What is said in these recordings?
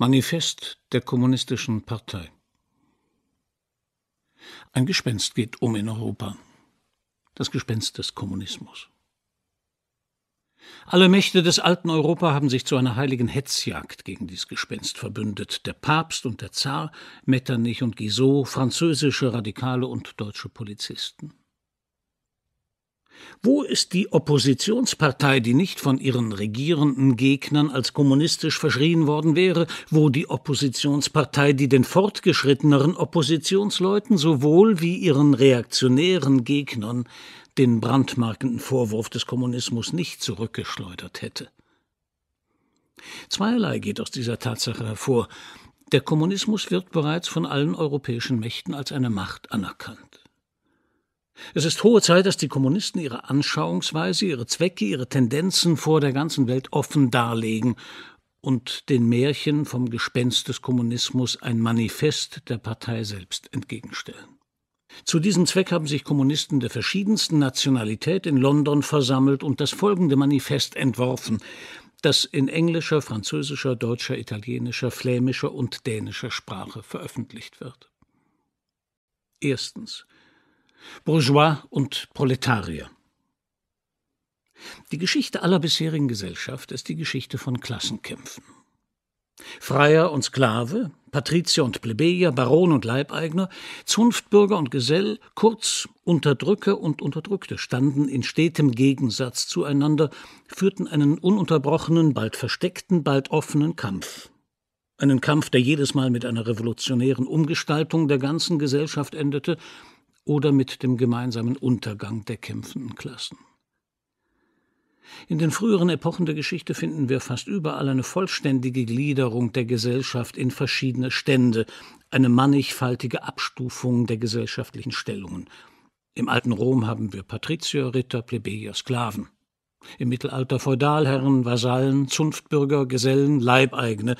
Manifest der Kommunistischen Partei. Ein Gespenst geht um in Europa. Das Gespenst des Kommunismus. Alle Mächte des alten Europa haben sich zu einer heiligen Hetzjagd gegen dieses Gespenst verbündet. Der Papst und der Zar, Metternich und Guizot, französische Radikale und deutsche Polizisten. Wo ist die Oppositionspartei, die nicht von ihren regierenden Gegnern als kommunistisch verschrien worden wäre? Wo die Oppositionspartei, die den fortgeschritteneren Oppositionsleuten sowohl wie ihren reaktionären Gegnern den brandmarkenden Vorwurf des Kommunismus nicht zurückgeschleudert hätte? Zweierlei geht aus dieser Tatsache hervor. Der Kommunismus wird bereits von allen europäischen Mächten als eine Macht anerkannt. Es ist hohe Zeit, dass die Kommunisten ihre Anschauungsweise, ihre Zwecke, ihre Tendenzen vor der ganzen Welt offen darlegen und den Märchen vom Gespenst des Kommunismus ein Manifest der Partei selbst entgegenstellen. Zu diesem Zweck haben sich Kommunisten der verschiedensten Nationalität in London versammelt und das folgende Manifest entworfen, das in englischer, französischer, deutscher, italienischer, flämischer und dänischer Sprache veröffentlicht wird. Erstens Bourgeois und Proletarier. Die Geschichte aller bisherigen Gesellschaft ist die Geschichte von Klassenkämpfen. Freier und Sklave, Patrizier und Plebejer, Baron und Leibeigner, Zunftbürger und Gesell, kurz Unterdrücker und Unterdrückte standen in stetem Gegensatz zueinander, führten einen ununterbrochenen, bald versteckten, bald offenen Kampf. Einen Kampf, der jedes Mal mit einer revolutionären Umgestaltung der ganzen Gesellschaft endete oder mit dem gemeinsamen Untergang der kämpfenden Klassen. In den früheren Epochen der Geschichte finden wir fast überall eine vollständige Gliederung der Gesellschaft in verschiedene Stände, eine mannigfaltige Abstufung der gesellschaftlichen Stellungen. Im alten Rom haben wir Patrizier, Ritter, Plebejer, Sklaven. Im Mittelalter Feudalherren, Vasallen, Zunftbürger, Gesellen, Leibeigene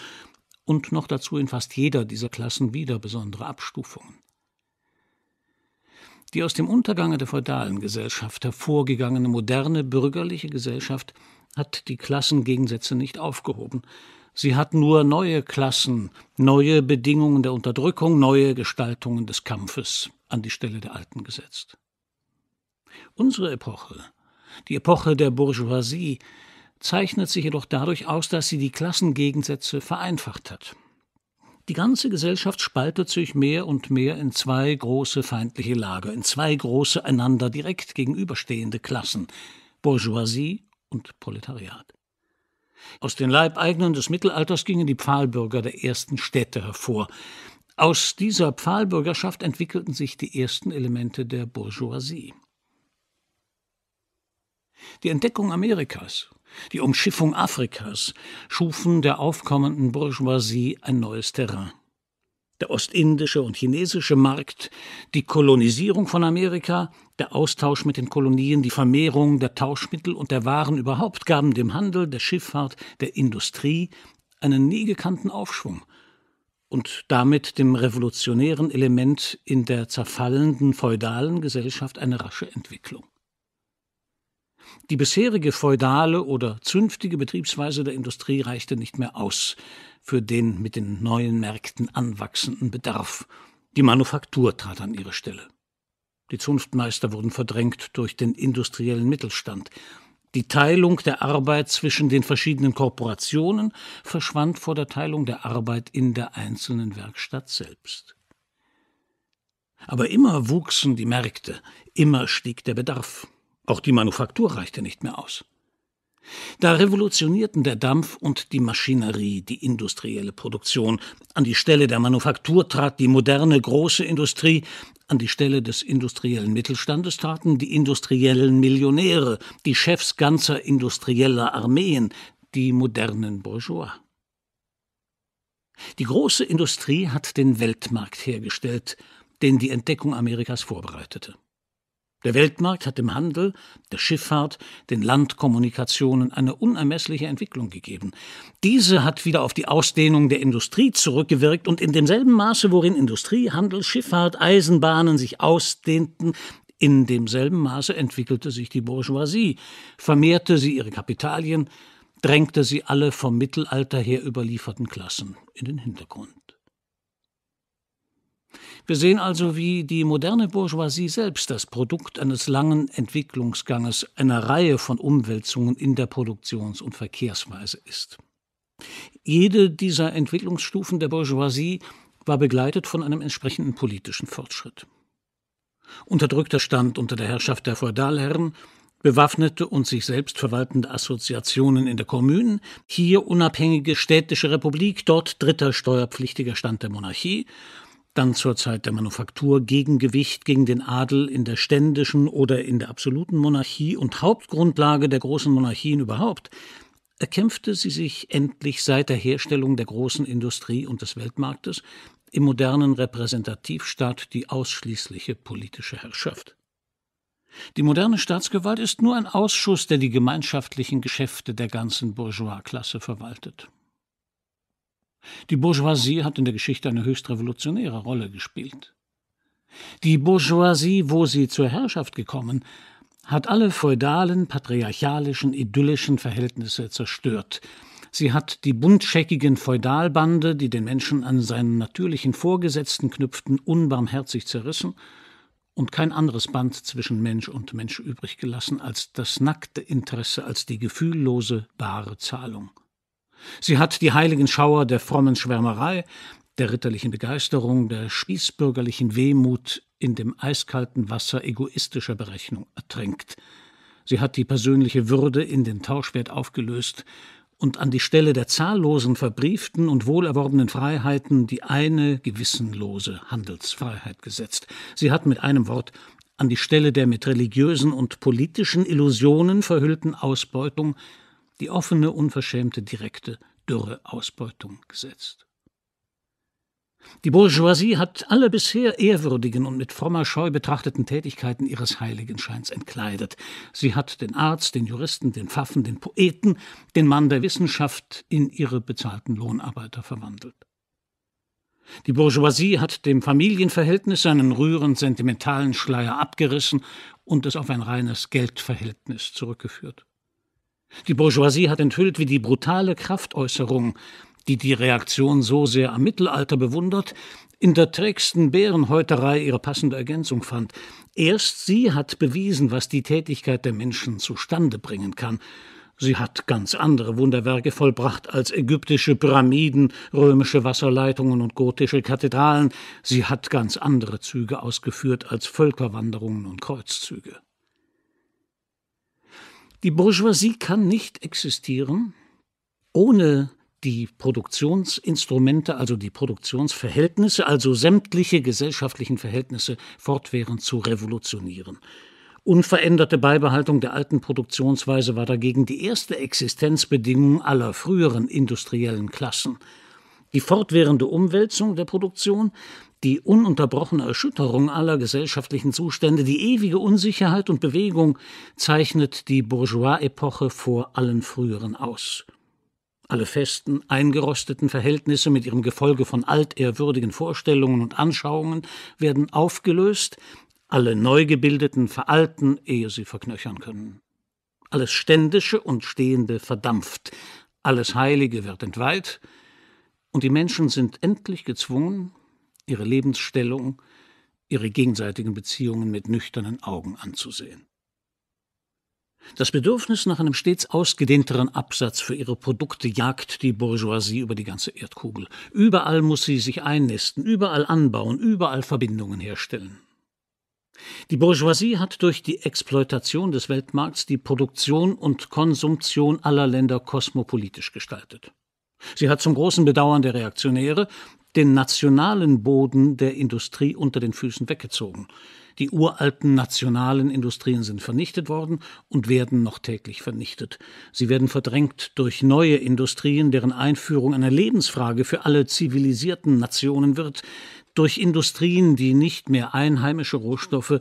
und noch dazu in fast jeder dieser Klassen wieder besondere Abstufungen. Die aus dem Untergange der feudalen Gesellschaft hervorgegangene moderne bürgerliche Gesellschaft hat die Klassengegensätze nicht aufgehoben. Sie hat nur neue Klassen, neue Bedingungen der Unterdrückung, neue Gestaltungen des Kampfes an die Stelle der alten gesetzt. Unsere Epoche, die Epoche der Bourgeoisie, zeichnet sich jedoch dadurch aus, dass sie die Klassengegensätze vereinfacht hat. Die ganze Gesellschaft spaltet sich mehr und mehr in zwei große feindliche Lager, in zwei große einander direkt gegenüberstehende Klassen, Bourgeoisie und Proletariat. Aus den Leibeigenen des Mittelalters gingen die Pfahlbürger der ersten Städte hervor. Aus dieser Pfahlbürgerschaft entwickelten sich die ersten Elemente der Bourgeoisie. Die Entdeckung Amerikas die Umschiffung Afrikas schufen der aufkommenden Bourgeoisie ein neues Terrain. Der ostindische und chinesische Markt, die Kolonisierung von Amerika, der Austausch mit den Kolonien, die Vermehrung der Tauschmittel und der Waren überhaupt gaben dem Handel, der Schifffahrt, der Industrie einen nie gekannten Aufschwung und damit dem revolutionären Element in der zerfallenden feudalen Gesellschaft eine rasche Entwicklung. Die bisherige feudale oder zünftige Betriebsweise der Industrie reichte nicht mehr aus für den mit den neuen Märkten anwachsenden Bedarf. Die Manufaktur trat an ihre Stelle. Die Zunftmeister wurden verdrängt durch den industriellen Mittelstand. Die Teilung der Arbeit zwischen den verschiedenen Korporationen verschwand vor der Teilung der Arbeit in der einzelnen Werkstatt selbst. Aber immer wuchsen die Märkte, immer stieg der Bedarf. Auch die Manufaktur reichte nicht mehr aus. Da revolutionierten der Dampf und die Maschinerie die industrielle Produktion. An die Stelle der Manufaktur trat die moderne große Industrie, an die Stelle des industriellen Mittelstandes traten die industriellen Millionäre, die Chefs ganzer industrieller Armeen, die modernen Bourgeois. Die große Industrie hat den Weltmarkt hergestellt, den die Entdeckung Amerikas vorbereitete. Der Weltmarkt hat dem Handel, der Schifffahrt, den Landkommunikationen eine unermessliche Entwicklung gegeben. Diese hat wieder auf die Ausdehnung der Industrie zurückgewirkt und in demselben Maße, worin Industrie, Handel, Schifffahrt, Eisenbahnen sich ausdehnten, in demselben Maße entwickelte sich die Bourgeoisie, vermehrte sie ihre Kapitalien, drängte sie alle vom Mittelalter her überlieferten Klassen in den Hintergrund. Wir sehen also, wie die moderne Bourgeoisie selbst das Produkt eines langen Entwicklungsganges einer Reihe von Umwälzungen in der Produktions- und Verkehrsweise ist. Jede dieser Entwicklungsstufen der Bourgeoisie war begleitet von einem entsprechenden politischen Fortschritt. Unterdrückter stand unter der Herrschaft der Feudalherren, bewaffnete und sich selbst verwaltende Assoziationen in der Kommune, hier unabhängige städtische Republik, dort dritter steuerpflichtiger Stand der Monarchie dann zur Zeit der Manufaktur Gegengewicht gegen den Adel in der ständischen oder in der absoluten Monarchie und Hauptgrundlage der großen Monarchien überhaupt, erkämpfte sie sich endlich seit der Herstellung der großen Industrie und des Weltmarktes im modernen Repräsentativstaat die ausschließliche politische Herrschaft. Die moderne Staatsgewalt ist nur ein Ausschuss, der die gemeinschaftlichen Geschäfte der ganzen Bourgeois-Klasse verwaltet. Die Bourgeoisie hat in der Geschichte eine höchst revolutionäre Rolle gespielt. Die Bourgeoisie, wo sie zur Herrschaft gekommen, hat alle feudalen, patriarchalischen, idyllischen Verhältnisse zerstört. Sie hat die buntscheckigen Feudalbande, die den Menschen an seinen natürlichen Vorgesetzten knüpften, unbarmherzig zerrissen und kein anderes Band zwischen Mensch und Mensch übrig gelassen als das nackte Interesse, als die gefühllose, bare Zahlung. Sie hat die heiligen Schauer der frommen Schwärmerei, der ritterlichen Begeisterung, der spießbürgerlichen Wehmut in dem eiskalten Wasser egoistischer Berechnung ertränkt. Sie hat die persönliche Würde in den Tauschwert aufgelöst und an die Stelle der zahllosen verbrieften und wohlerworbenen Freiheiten die eine gewissenlose Handelsfreiheit gesetzt. Sie hat mit einem Wort an die Stelle der mit religiösen und politischen Illusionen verhüllten Ausbeutung die offene, unverschämte, direkte, dürre Ausbeutung gesetzt. Die Bourgeoisie hat alle bisher ehrwürdigen und mit frommer Scheu betrachteten Tätigkeiten ihres Heiligenscheins entkleidet. Sie hat den Arzt, den Juristen, den Pfaffen, den Poeten, den Mann der Wissenschaft in ihre bezahlten Lohnarbeiter verwandelt. Die Bourgeoisie hat dem Familienverhältnis seinen rührend sentimentalen Schleier abgerissen und es auf ein reines Geldverhältnis zurückgeführt. Die Bourgeoisie hat enthüllt, wie die brutale Kraftäußerung, die die Reaktion so sehr am Mittelalter bewundert, in der trägsten Bärenhäuterei ihre passende Ergänzung fand. Erst sie hat bewiesen, was die Tätigkeit der Menschen zustande bringen kann. Sie hat ganz andere Wunderwerke vollbracht als ägyptische Pyramiden, römische Wasserleitungen und gotische Kathedralen. Sie hat ganz andere Züge ausgeführt als Völkerwanderungen und Kreuzzüge. Die Bourgeoisie kann nicht existieren ohne die Produktionsinstrumente, also die Produktionsverhältnisse, also sämtliche gesellschaftlichen Verhältnisse fortwährend zu revolutionieren. Unveränderte Beibehaltung der alten Produktionsweise war dagegen die erste Existenzbedingung aller früheren industriellen Klassen. Die fortwährende Umwälzung der Produktion die ununterbrochene Erschütterung aller gesellschaftlichen Zustände, die ewige Unsicherheit und Bewegung zeichnet die Bourgeois-Epoche vor allen früheren aus. Alle festen, eingerosteten Verhältnisse mit ihrem Gefolge von altehrwürdigen Vorstellungen und Anschauungen werden aufgelöst, alle Neugebildeten veralten, ehe sie verknöchern können. Alles Ständische und Stehende verdampft, alles Heilige wird entweiht, und die Menschen sind endlich gezwungen, ihre Lebensstellung, ihre gegenseitigen Beziehungen mit nüchternen Augen anzusehen. Das Bedürfnis nach einem stets ausgedehnteren Absatz für ihre Produkte jagt die Bourgeoisie über die ganze Erdkugel. Überall muss sie sich einnisten, überall anbauen, überall Verbindungen herstellen. Die Bourgeoisie hat durch die Exploitation des Weltmarkts die Produktion und Konsumtion aller Länder kosmopolitisch gestaltet. Sie hat zum großen Bedauern der Reaktionäre den nationalen Boden der Industrie unter den Füßen weggezogen. Die uralten nationalen Industrien sind vernichtet worden und werden noch täglich vernichtet. Sie werden verdrängt durch neue Industrien, deren Einführung eine Lebensfrage für alle zivilisierten Nationen wird, durch Industrien, die nicht mehr einheimische Rohstoffe,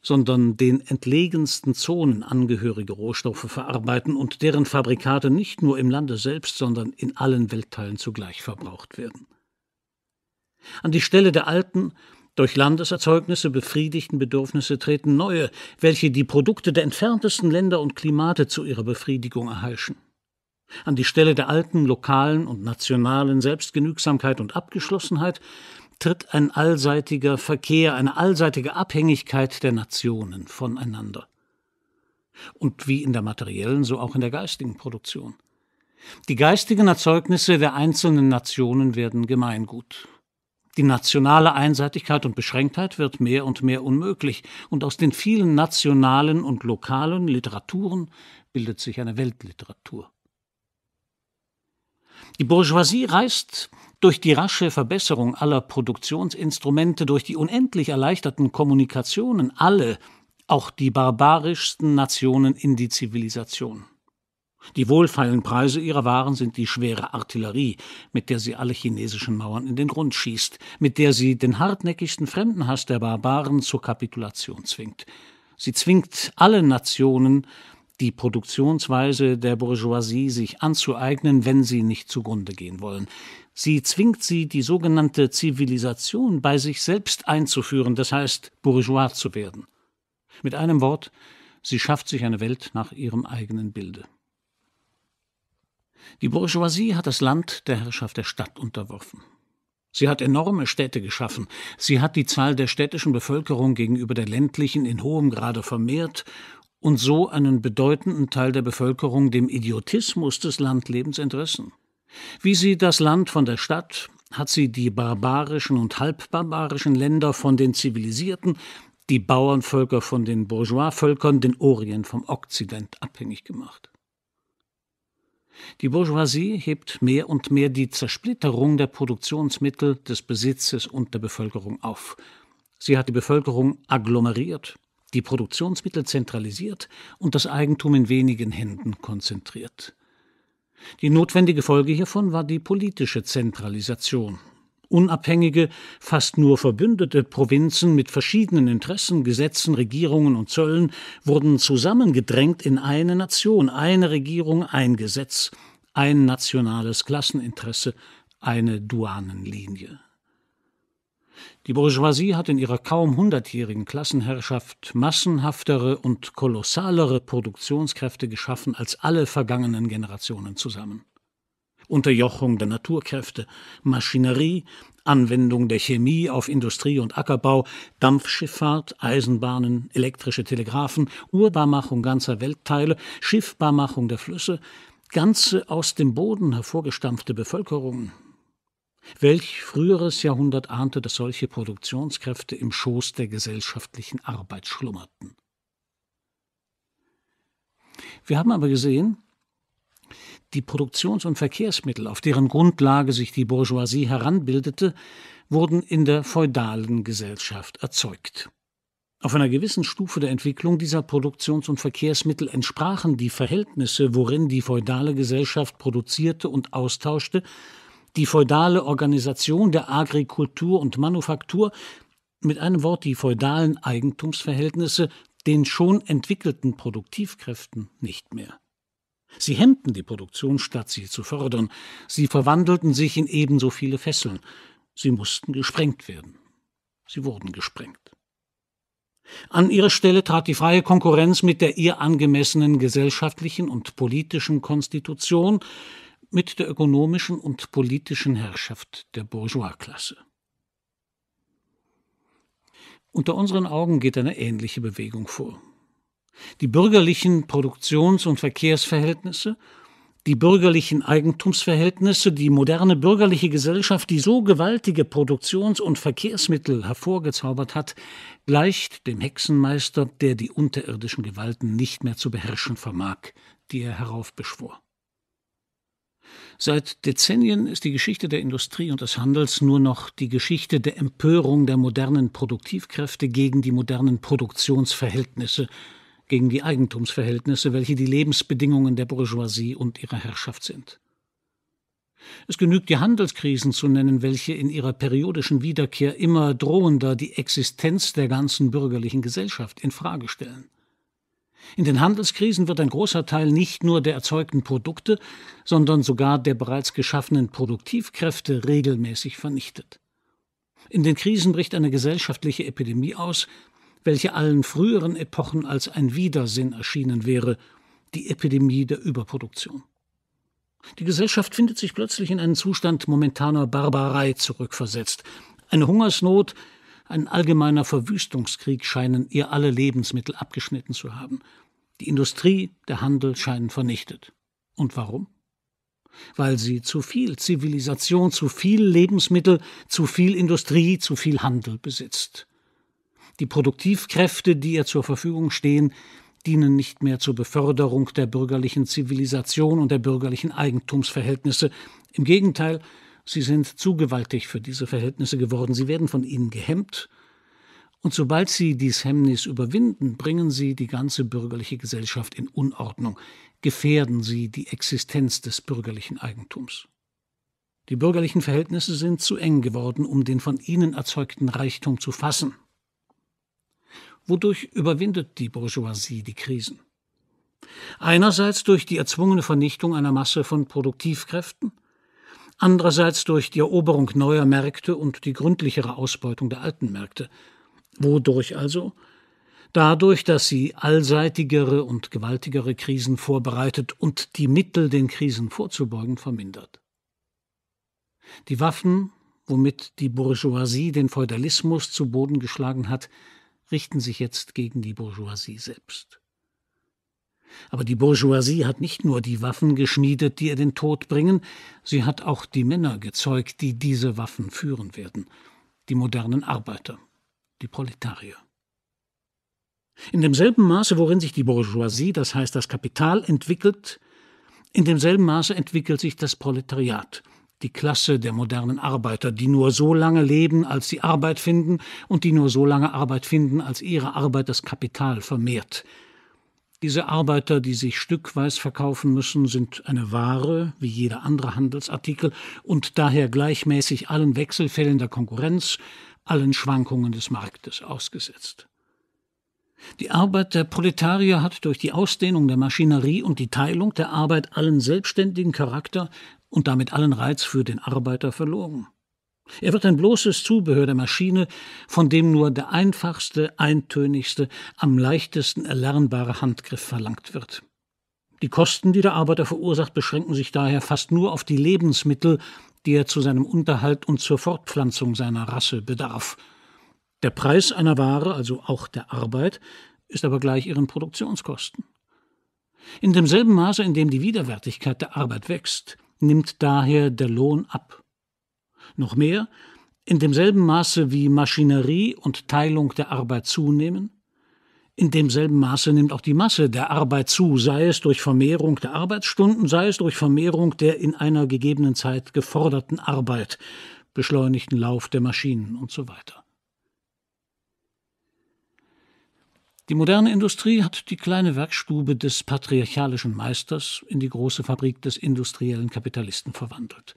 sondern den entlegensten Zonen angehörige Rohstoffe verarbeiten und deren Fabrikate nicht nur im Lande selbst, sondern in allen Weltteilen zugleich verbraucht werden. An die Stelle der alten, durch Landeserzeugnisse befriedigten Bedürfnisse treten neue, welche die Produkte der entferntesten Länder und Klimate zu ihrer Befriedigung erheischen. An die Stelle der alten lokalen und nationalen Selbstgenügsamkeit und Abgeschlossenheit tritt ein allseitiger Verkehr, eine allseitige Abhängigkeit der Nationen voneinander. Und wie in der materiellen, so auch in der geistigen Produktion. Die geistigen Erzeugnisse der einzelnen Nationen werden Gemeingut. Die nationale Einseitigkeit und Beschränktheit wird mehr und mehr unmöglich, und aus den vielen nationalen und lokalen Literaturen bildet sich eine Weltliteratur. Die Bourgeoisie reist durch die rasche Verbesserung aller Produktionsinstrumente, durch die unendlich erleichterten Kommunikationen alle, auch die barbarischsten Nationen in die Zivilisation. Die wohlfeilen Preise ihrer Waren sind die schwere Artillerie, mit der sie alle chinesischen Mauern in den Grund schießt, mit der sie den hartnäckigsten Fremdenhass der Barbaren zur Kapitulation zwingt. Sie zwingt alle Nationen, die Produktionsweise der Bourgeoisie sich anzueignen, wenn sie nicht zugrunde gehen wollen. Sie zwingt sie, die sogenannte Zivilisation bei sich selbst einzuführen, das heißt bourgeois zu werden. Mit einem Wort, sie schafft sich eine Welt nach ihrem eigenen Bilde. Die Bourgeoisie hat das Land der Herrschaft der Stadt unterworfen. Sie hat enorme Städte geschaffen. Sie hat die Zahl der städtischen Bevölkerung gegenüber der ländlichen in hohem Grade vermehrt und so einen bedeutenden Teil der Bevölkerung dem Idiotismus des Landlebens entrissen. Wie sie das Land von der Stadt, hat sie die barbarischen und halbbarbarischen Länder von den zivilisierten, die Bauernvölker von den Bourgeoisvölkern, den Orient vom Okzident abhängig gemacht. Die Bourgeoisie hebt mehr und mehr die Zersplitterung der Produktionsmittel, des Besitzes und der Bevölkerung auf. Sie hat die Bevölkerung agglomeriert, die Produktionsmittel zentralisiert und das Eigentum in wenigen Händen konzentriert. Die notwendige Folge hiervon war die politische Zentralisation unabhängige, fast nur verbündete Provinzen mit verschiedenen Interessen, Gesetzen, Regierungen und Zöllen wurden zusammengedrängt in eine Nation, eine Regierung, ein Gesetz, ein nationales Klasseninteresse, eine Duanenlinie. Die Bourgeoisie hat in ihrer kaum hundertjährigen Klassenherrschaft massenhaftere und kolossalere Produktionskräfte geschaffen als alle vergangenen Generationen zusammen. Unterjochung der Naturkräfte, Maschinerie, Anwendung der Chemie auf Industrie und Ackerbau, Dampfschifffahrt, Eisenbahnen, elektrische Telegraphen, Urbarmachung ganzer Weltteile, Schiffbarmachung der Flüsse, ganze aus dem Boden hervorgestampfte Bevölkerungen. Welch früheres Jahrhundert ahnte, dass solche Produktionskräfte im Schoß der gesellschaftlichen Arbeit schlummerten. Wir haben aber gesehen, die Produktions- und Verkehrsmittel, auf deren Grundlage sich die Bourgeoisie heranbildete, wurden in der feudalen Gesellschaft erzeugt. Auf einer gewissen Stufe der Entwicklung dieser Produktions- und Verkehrsmittel entsprachen die Verhältnisse, worin die feudale Gesellschaft produzierte und austauschte, die feudale Organisation der Agrikultur und Manufaktur, mit einem Wort die feudalen Eigentumsverhältnisse, den schon entwickelten Produktivkräften nicht mehr. Sie hemmten die Produktion, statt sie zu fördern. Sie verwandelten sich in ebenso viele Fesseln. Sie mussten gesprengt werden. Sie wurden gesprengt. An ihre Stelle trat die freie Konkurrenz mit der ihr angemessenen gesellschaftlichen und politischen Konstitution, mit der ökonomischen und politischen Herrschaft der Bourgeoisklasse. Unter unseren Augen geht eine ähnliche Bewegung vor die bürgerlichen Produktions- und Verkehrsverhältnisse, die bürgerlichen Eigentumsverhältnisse, die moderne bürgerliche Gesellschaft, die so gewaltige Produktions- und Verkehrsmittel hervorgezaubert hat, gleicht dem Hexenmeister, der die unterirdischen Gewalten nicht mehr zu beherrschen vermag, die er heraufbeschwor. Seit Dezennien ist die Geschichte der Industrie und des Handels nur noch die Geschichte der Empörung der modernen Produktivkräfte gegen die modernen Produktionsverhältnisse, gegen die Eigentumsverhältnisse, welche die Lebensbedingungen der Bourgeoisie und ihrer Herrschaft sind. Es genügt, die Handelskrisen zu nennen, welche in ihrer periodischen Wiederkehr immer drohender die Existenz der ganzen bürgerlichen Gesellschaft in Frage stellen. In den Handelskrisen wird ein großer Teil nicht nur der erzeugten Produkte, sondern sogar der bereits geschaffenen Produktivkräfte regelmäßig vernichtet. In den Krisen bricht eine gesellschaftliche Epidemie aus, welche allen früheren Epochen als ein Widersinn erschienen wäre, die Epidemie der Überproduktion. Die Gesellschaft findet sich plötzlich in einen Zustand momentaner Barbarei zurückversetzt. Eine Hungersnot, ein allgemeiner Verwüstungskrieg scheinen ihr alle Lebensmittel abgeschnitten zu haben. Die Industrie, der Handel scheinen vernichtet. Und warum? Weil sie zu viel Zivilisation, zu viel Lebensmittel, zu viel Industrie, zu viel Handel besitzt. Die Produktivkräfte, die ihr zur Verfügung stehen, dienen nicht mehr zur Beförderung der bürgerlichen Zivilisation und der bürgerlichen Eigentumsverhältnisse. Im Gegenteil, sie sind zu gewaltig für diese Verhältnisse geworden. Sie werden von ihnen gehemmt. Und sobald sie dies Hemmnis überwinden, bringen sie die ganze bürgerliche Gesellschaft in Unordnung, gefährden sie die Existenz des bürgerlichen Eigentums. Die bürgerlichen Verhältnisse sind zu eng geworden, um den von ihnen erzeugten Reichtum zu fassen Wodurch überwindet die Bourgeoisie die Krisen? Einerseits durch die erzwungene Vernichtung einer Masse von Produktivkräften, andererseits durch die Eroberung neuer Märkte und die gründlichere Ausbeutung der alten Märkte. Wodurch also? Dadurch, dass sie allseitigere und gewaltigere Krisen vorbereitet und die Mittel, den Krisen vorzubeugen, vermindert. Die Waffen, womit die Bourgeoisie den Feudalismus zu Boden geschlagen hat, richten sich jetzt gegen die Bourgeoisie selbst. Aber die Bourgeoisie hat nicht nur die Waffen geschmiedet, die ihr den Tod bringen, sie hat auch die Männer gezeugt, die diese Waffen führen werden, die modernen Arbeiter, die Proletarier. In demselben Maße, worin sich die Bourgeoisie, das heißt das Kapital, entwickelt, in demselben Maße entwickelt sich das Proletariat – die Klasse der modernen Arbeiter, die nur so lange leben, als sie Arbeit finden und die nur so lange Arbeit finden, als ihre Arbeit das Kapital vermehrt. Diese Arbeiter, die sich stückweis verkaufen müssen, sind eine Ware, wie jeder andere Handelsartikel, und daher gleichmäßig allen Wechselfällen der Konkurrenz, allen Schwankungen des Marktes ausgesetzt. Die Arbeit der Proletarier hat durch die Ausdehnung der Maschinerie und die Teilung der Arbeit allen selbstständigen Charakter und damit allen Reiz für den Arbeiter verloren. Er wird ein bloßes Zubehör der Maschine, von dem nur der einfachste, eintönigste, am leichtesten erlernbare Handgriff verlangt wird. Die Kosten, die der Arbeiter verursacht, beschränken sich daher fast nur auf die Lebensmittel, die er zu seinem Unterhalt und zur Fortpflanzung seiner Rasse bedarf. Der Preis einer Ware, also auch der Arbeit, ist aber gleich ihren Produktionskosten. In demselben Maße, in dem die Widerwärtigkeit der Arbeit wächst, nimmt daher der Lohn ab. Noch mehr, in demselben Maße wie Maschinerie und Teilung der Arbeit zunehmen, in demselben Maße nimmt auch die Masse der Arbeit zu, sei es durch Vermehrung der Arbeitsstunden, sei es durch Vermehrung der in einer gegebenen Zeit geforderten Arbeit, beschleunigten Lauf der Maschinen und so weiter. Die moderne Industrie hat die kleine Werkstube des patriarchalischen Meisters in die große Fabrik des industriellen Kapitalisten verwandelt.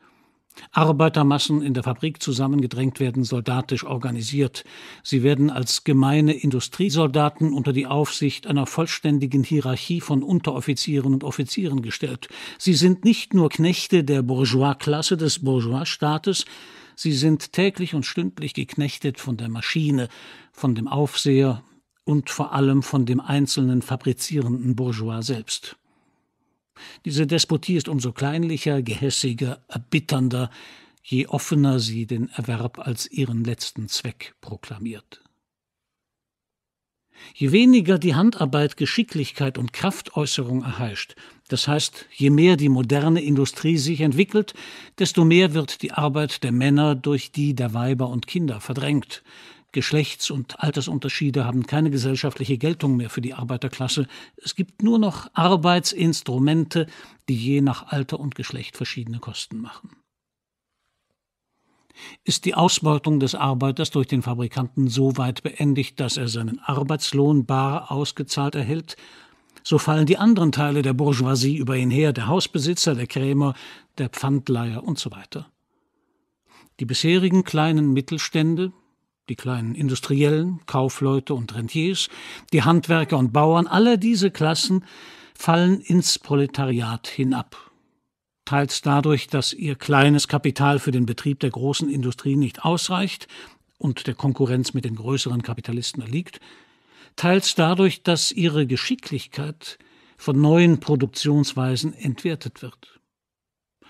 Arbeitermassen in der Fabrik zusammengedrängt werden soldatisch organisiert. Sie werden als gemeine Industriesoldaten unter die Aufsicht einer vollständigen Hierarchie von Unteroffizieren und Offizieren gestellt. Sie sind nicht nur Knechte der Bourgeois-Klasse des Bourgeois-Staates, sie sind täglich und stündlich geknechtet von der Maschine, von dem Aufseher, und vor allem von dem einzelnen fabrizierenden Bourgeois selbst. Diese Despotie ist umso kleinlicher, gehässiger, erbitternder, je offener sie den Erwerb als ihren letzten Zweck proklamiert. Je weniger die Handarbeit Geschicklichkeit und Kraftäußerung erheischt, das heißt, je mehr die moderne Industrie sich entwickelt, desto mehr wird die Arbeit der Männer durch die der Weiber und Kinder verdrängt, Geschlechts- und Altersunterschiede haben keine gesellschaftliche Geltung mehr für die Arbeiterklasse. Es gibt nur noch Arbeitsinstrumente, die je nach Alter und Geschlecht verschiedene Kosten machen. Ist die Ausbeutung des Arbeiters durch den Fabrikanten so weit beendigt, dass er seinen Arbeitslohn bar ausgezahlt erhält, so fallen die anderen Teile der Bourgeoisie über ihn her, der Hausbesitzer, der Krämer, der Pfandleiher und so weiter. Die bisherigen kleinen Mittelstände, die kleinen Industriellen, Kaufleute und Rentiers, die Handwerker und Bauern, alle diese Klassen fallen ins Proletariat hinab teils dadurch, dass ihr kleines Kapital für den Betrieb der großen Industrie nicht ausreicht und der Konkurrenz mit den größeren Kapitalisten erliegt, teils dadurch, dass ihre Geschicklichkeit von neuen Produktionsweisen entwertet wird.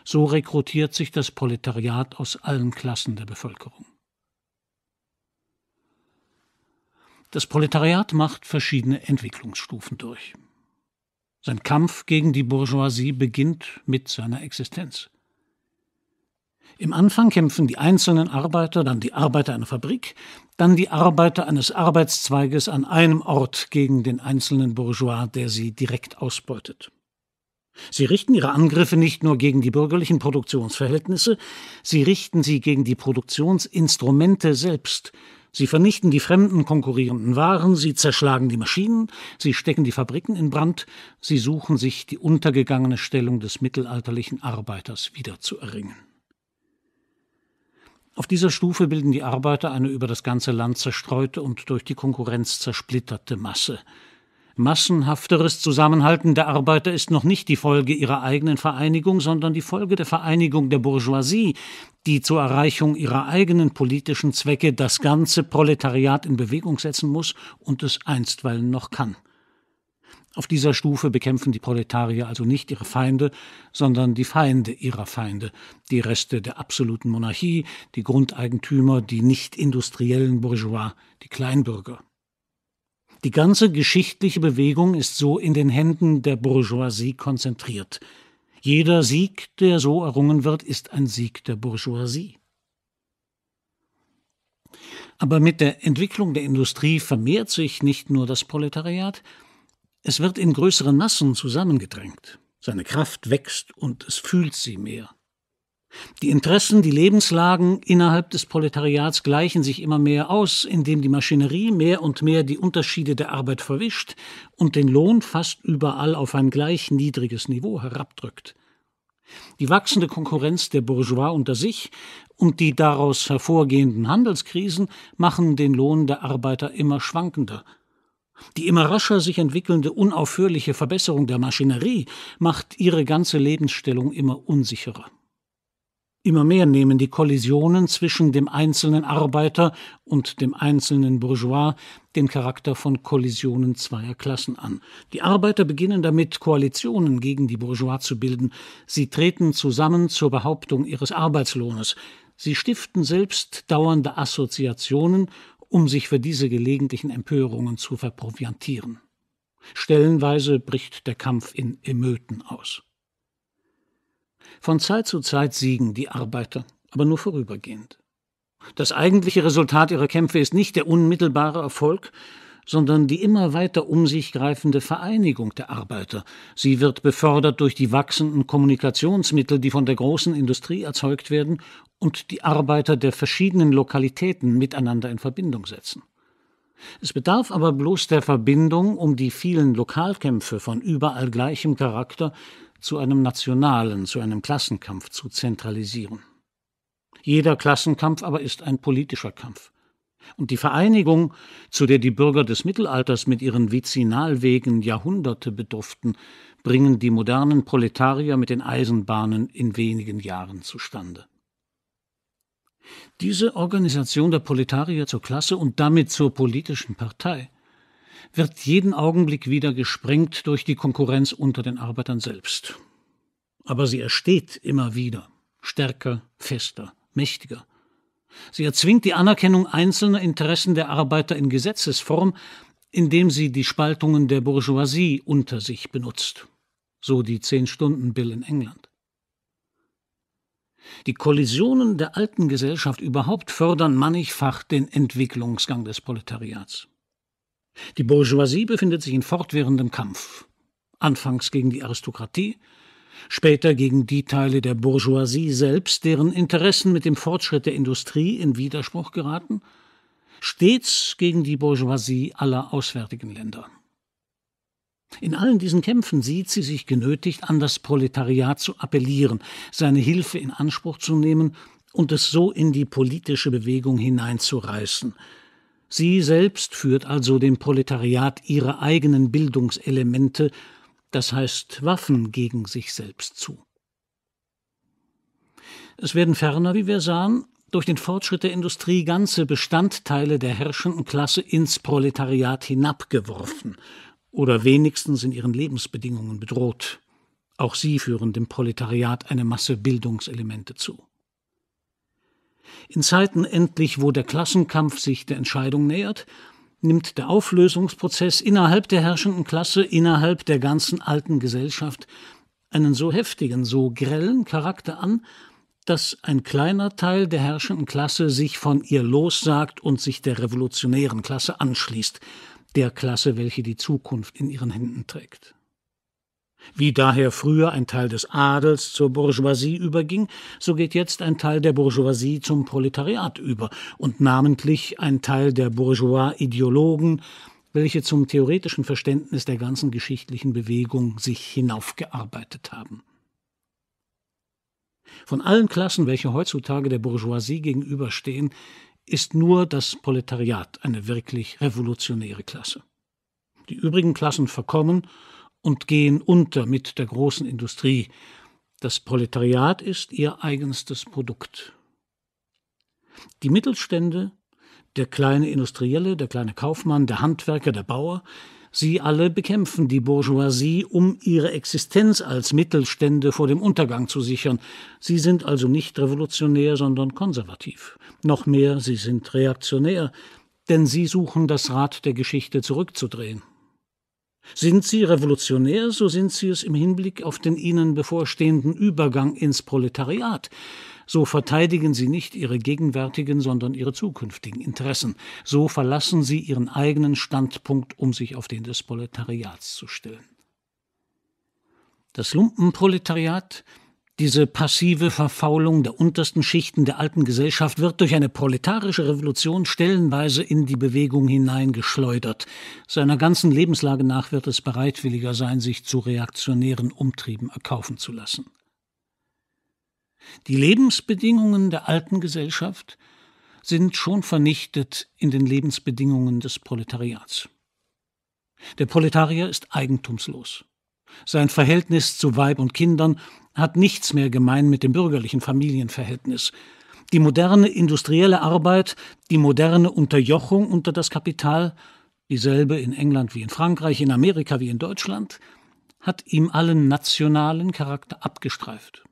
So rekrutiert sich das Proletariat aus allen Klassen der Bevölkerung. Das Proletariat macht verschiedene Entwicklungsstufen durch. Sein Kampf gegen die Bourgeoisie beginnt mit seiner Existenz. Im Anfang kämpfen die einzelnen Arbeiter, dann die Arbeiter einer Fabrik, dann die Arbeiter eines Arbeitszweiges an einem Ort gegen den einzelnen Bourgeois, der sie direkt ausbeutet. Sie richten ihre Angriffe nicht nur gegen die bürgerlichen Produktionsverhältnisse, sie richten sie gegen die Produktionsinstrumente selbst, Sie vernichten die fremden konkurrierenden Waren, sie zerschlagen die Maschinen, sie stecken die Fabriken in Brand, sie suchen sich die untergegangene Stellung des mittelalterlichen Arbeiters wiederzuerringen. Auf dieser Stufe bilden die Arbeiter eine über das ganze Land zerstreute und durch die Konkurrenz zersplitterte Masse. Massenhafteres Zusammenhalten der Arbeiter ist noch nicht die Folge ihrer eigenen Vereinigung, sondern die Folge der Vereinigung der Bourgeoisie, die zur Erreichung ihrer eigenen politischen Zwecke das ganze Proletariat in Bewegung setzen muss und es einstweilen noch kann. Auf dieser Stufe bekämpfen die Proletarier also nicht ihre Feinde, sondern die Feinde ihrer Feinde, die Reste der absoluten Monarchie, die Grundeigentümer, die nicht industriellen Bourgeois, die Kleinbürger. Die ganze geschichtliche Bewegung ist so in den Händen der Bourgeoisie konzentriert. Jeder Sieg, der so errungen wird, ist ein Sieg der Bourgeoisie. Aber mit der Entwicklung der Industrie vermehrt sich nicht nur das Proletariat, es wird in größeren Massen zusammengedrängt. Seine Kraft wächst und es fühlt sie mehr. Die Interessen, die Lebenslagen innerhalb des Proletariats gleichen sich immer mehr aus, indem die Maschinerie mehr und mehr die Unterschiede der Arbeit verwischt und den Lohn fast überall auf ein gleich niedriges Niveau herabdrückt. Die wachsende Konkurrenz der Bourgeois unter sich und die daraus hervorgehenden Handelskrisen machen den Lohn der Arbeiter immer schwankender. Die immer rascher sich entwickelnde unaufhörliche Verbesserung der Maschinerie macht ihre ganze Lebensstellung immer unsicherer. Immer mehr nehmen die Kollisionen zwischen dem einzelnen Arbeiter und dem einzelnen Bourgeois den Charakter von Kollisionen zweier Klassen an. Die Arbeiter beginnen damit, Koalitionen gegen die Bourgeois zu bilden. Sie treten zusammen zur Behauptung ihres Arbeitslohnes. Sie stiften selbst dauernde Assoziationen, um sich für diese gelegentlichen Empörungen zu verproviantieren. Stellenweise bricht der Kampf in Emöten aus. Von Zeit zu Zeit siegen die Arbeiter, aber nur vorübergehend. Das eigentliche Resultat ihrer Kämpfe ist nicht der unmittelbare Erfolg, sondern die immer weiter um sich greifende Vereinigung der Arbeiter. Sie wird befördert durch die wachsenden Kommunikationsmittel, die von der großen Industrie erzeugt werden und die Arbeiter der verschiedenen Lokalitäten miteinander in Verbindung setzen. Es bedarf aber bloß der Verbindung, um die vielen Lokalkämpfe von überall gleichem Charakter zu einem nationalen, zu einem Klassenkampf zu zentralisieren. Jeder Klassenkampf aber ist ein politischer Kampf. Und die Vereinigung, zu der die Bürger des Mittelalters mit ihren Vizinalwegen Jahrhunderte bedurften, bringen die modernen Proletarier mit den Eisenbahnen in wenigen Jahren zustande. Diese Organisation der Proletarier zur Klasse und damit zur politischen Partei wird jeden Augenblick wieder gesprengt durch die Konkurrenz unter den Arbeitern selbst. Aber sie ersteht immer wieder, stärker, fester, mächtiger. Sie erzwingt die Anerkennung einzelner Interessen der Arbeiter in Gesetzesform, indem sie die Spaltungen der Bourgeoisie unter sich benutzt, so die Zehn-Stunden-Bill in England. Die Kollisionen der alten Gesellschaft überhaupt fördern mannigfach den Entwicklungsgang des Proletariats. Die Bourgeoisie befindet sich in fortwährendem Kampf. Anfangs gegen die Aristokratie, später gegen die Teile der Bourgeoisie selbst, deren Interessen mit dem Fortschritt der Industrie in Widerspruch geraten, stets gegen die Bourgeoisie aller auswärtigen Länder. In allen diesen Kämpfen sieht sie sich genötigt, an das Proletariat zu appellieren, seine Hilfe in Anspruch zu nehmen und es so in die politische Bewegung hineinzureißen – Sie selbst führt also dem Proletariat ihre eigenen Bildungselemente, das heißt Waffen gegen sich selbst zu. Es werden ferner, wie wir sahen, durch den Fortschritt der Industrie ganze Bestandteile der herrschenden Klasse ins Proletariat hinabgeworfen oder wenigstens in ihren Lebensbedingungen bedroht. Auch sie führen dem Proletariat eine Masse Bildungselemente zu. In Zeiten endlich, wo der Klassenkampf sich der Entscheidung nähert, nimmt der Auflösungsprozess innerhalb der herrschenden Klasse, innerhalb der ganzen alten Gesellschaft einen so heftigen, so grellen Charakter an, dass ein kleiner Teil der herrschenden Klasse sich von ihr lossagt und sich der revolutionären Klasse anschließt, der Klasse, welche die Zukunft in ihren Händen trägt. Wie daher früher ein Teil des Adels zur Bourgeoisie überging, so geht jetzt ein Teil der Bourgeoisie zum Proletariat über und namentlich ein Teil der Bourgeois-Ideologen, welche zum theoretischen Verständnis der ganzen geschichtlichen Bewegung sich hinaufgearbeitet haben. Von allen Klassen, welche heutzutage der Bourgeoisie gegenüberstehen, ist nur das Proletariat eine wirklich revolutionäre Klasse. Die übrigen Klassen verkommen und gehen unter mit der großen Industrie. Das Proletariat ist ihr eigenstes Produkt. Die Mittelstände, der kleine Industrielle, der kleine Kaufmann, der Handwerker, der Bauer, sie alle bekämpfen die Bourgeoisie, um ihre Existenz als Mittelstände vor dem Untergang zu sichern. Sie sind also nicht revolutionär, sondern konservativ. Noch mehr, sie sind reaktionär, denn sie suchen das Rad der Geschichte zurückzudrehen. Sind sie revolutionär, so sind sie es im Hinblick auf den ihnen bevorstehenden Übergang ins Proletariat. So verteidigen sie nicht ihre gegenwärtigen, sondern ihre zukünftigen Interessen. So verlassen sie ihren eigenen Standpunkt, um sich auf den des Proletariats zu stellen. Das Lumpenproletariat diese passive Verfaulung der untersten Schichten der alten Gesellschaft wird durch eine proletarische Revolution stellenweise in die Bewegung hineingeschleudert. Seiner ganzen Lebenslage nach wird es bereitwilliger sein, sich zu reaktionären Umtrieben erkaufen zu lassen. Die Lebensbedingungen der alten Gesellschaft sind schon vernichtet in den Lebensbedingungen des Proletariats. Der Proletarier ist eigentumslos. Sein Verhältnis zu Weib und Kindern hat nichts mehr gemein mit dem bürgerlichen Familienverhältnis. Die moderne industrielle Arbeit, die moderne Unterjochung unter das Kapital, dieselbe in England wie in Frankreich, in Amerika wie in Deutschland, hat ihm allen nationalen Charakter abgestreift.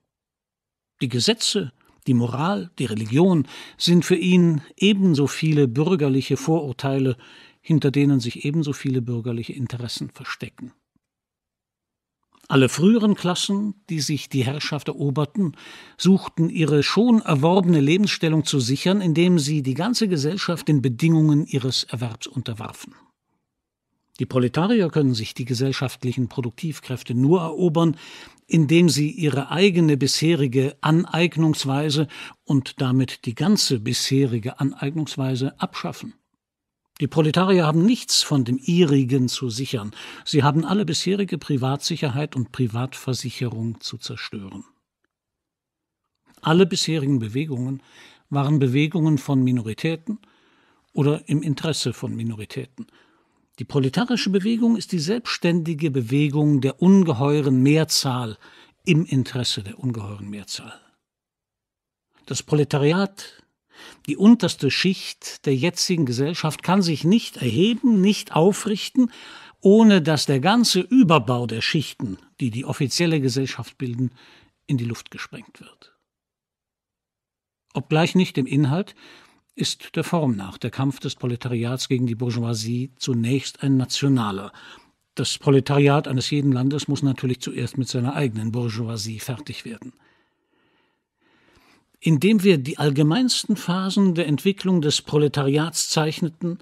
Die Gesetze, die Moral, die Religion sind für ihn ebenso viele bürgerliche Vorurteile, hinter denen sich ebenso viele bürgerliche Interessen verstecken. Alle früheren Klassen, die sich die Herrschaft eroberten, suchten ihre schon erworbene Lebensstellung zu sichern, indem sie die ganze Gesellschaft den Bedingungen ihres Erwerbs unterwarfen. Die Proletarier können sich die gesellschaftlichen Produktivkräfte nur erobern, indem sie ihre eigene bisherige Aneignungsweise und damit die ganze bisherige Aneignungsweise abschaffen. Die Proletarier haben nichts von dem ihrigen zu sichern. Sie haben alle bisherige Privatsicherheit und Privatversicherung zu zerstören. Alle bisherigen Bewegungen waren Bewegungen von Minoritäten oder im Interesse von Minoritäten. Die proletarische Bewegung ist die selbstständige Bewegung der ungeheuren Mehrzahl im Interesse der ungeheuren Mehrzahl. Das Proletariat die unterste Schicht der jetzigen Gesellschaft kann sich nicht erheben, nicht aufrichten, ohne dass der ganze Überbau der Schichten, die die offizielle Gesellschaft bilden, in die Luft gesprengt wird. Obgleich nicht im Inhalt, ist der Form nach der Kampf des Proletariats gegen die Bourgeoisie zunächst ein nationaler. Das Proletariat eines jeden Landes muss natürlich zuerst mit seiner eigenen Bourgeoisie fertig werden indem wir die allgemeinsten Phasen der Entwicklung des Proletariats zeichneten,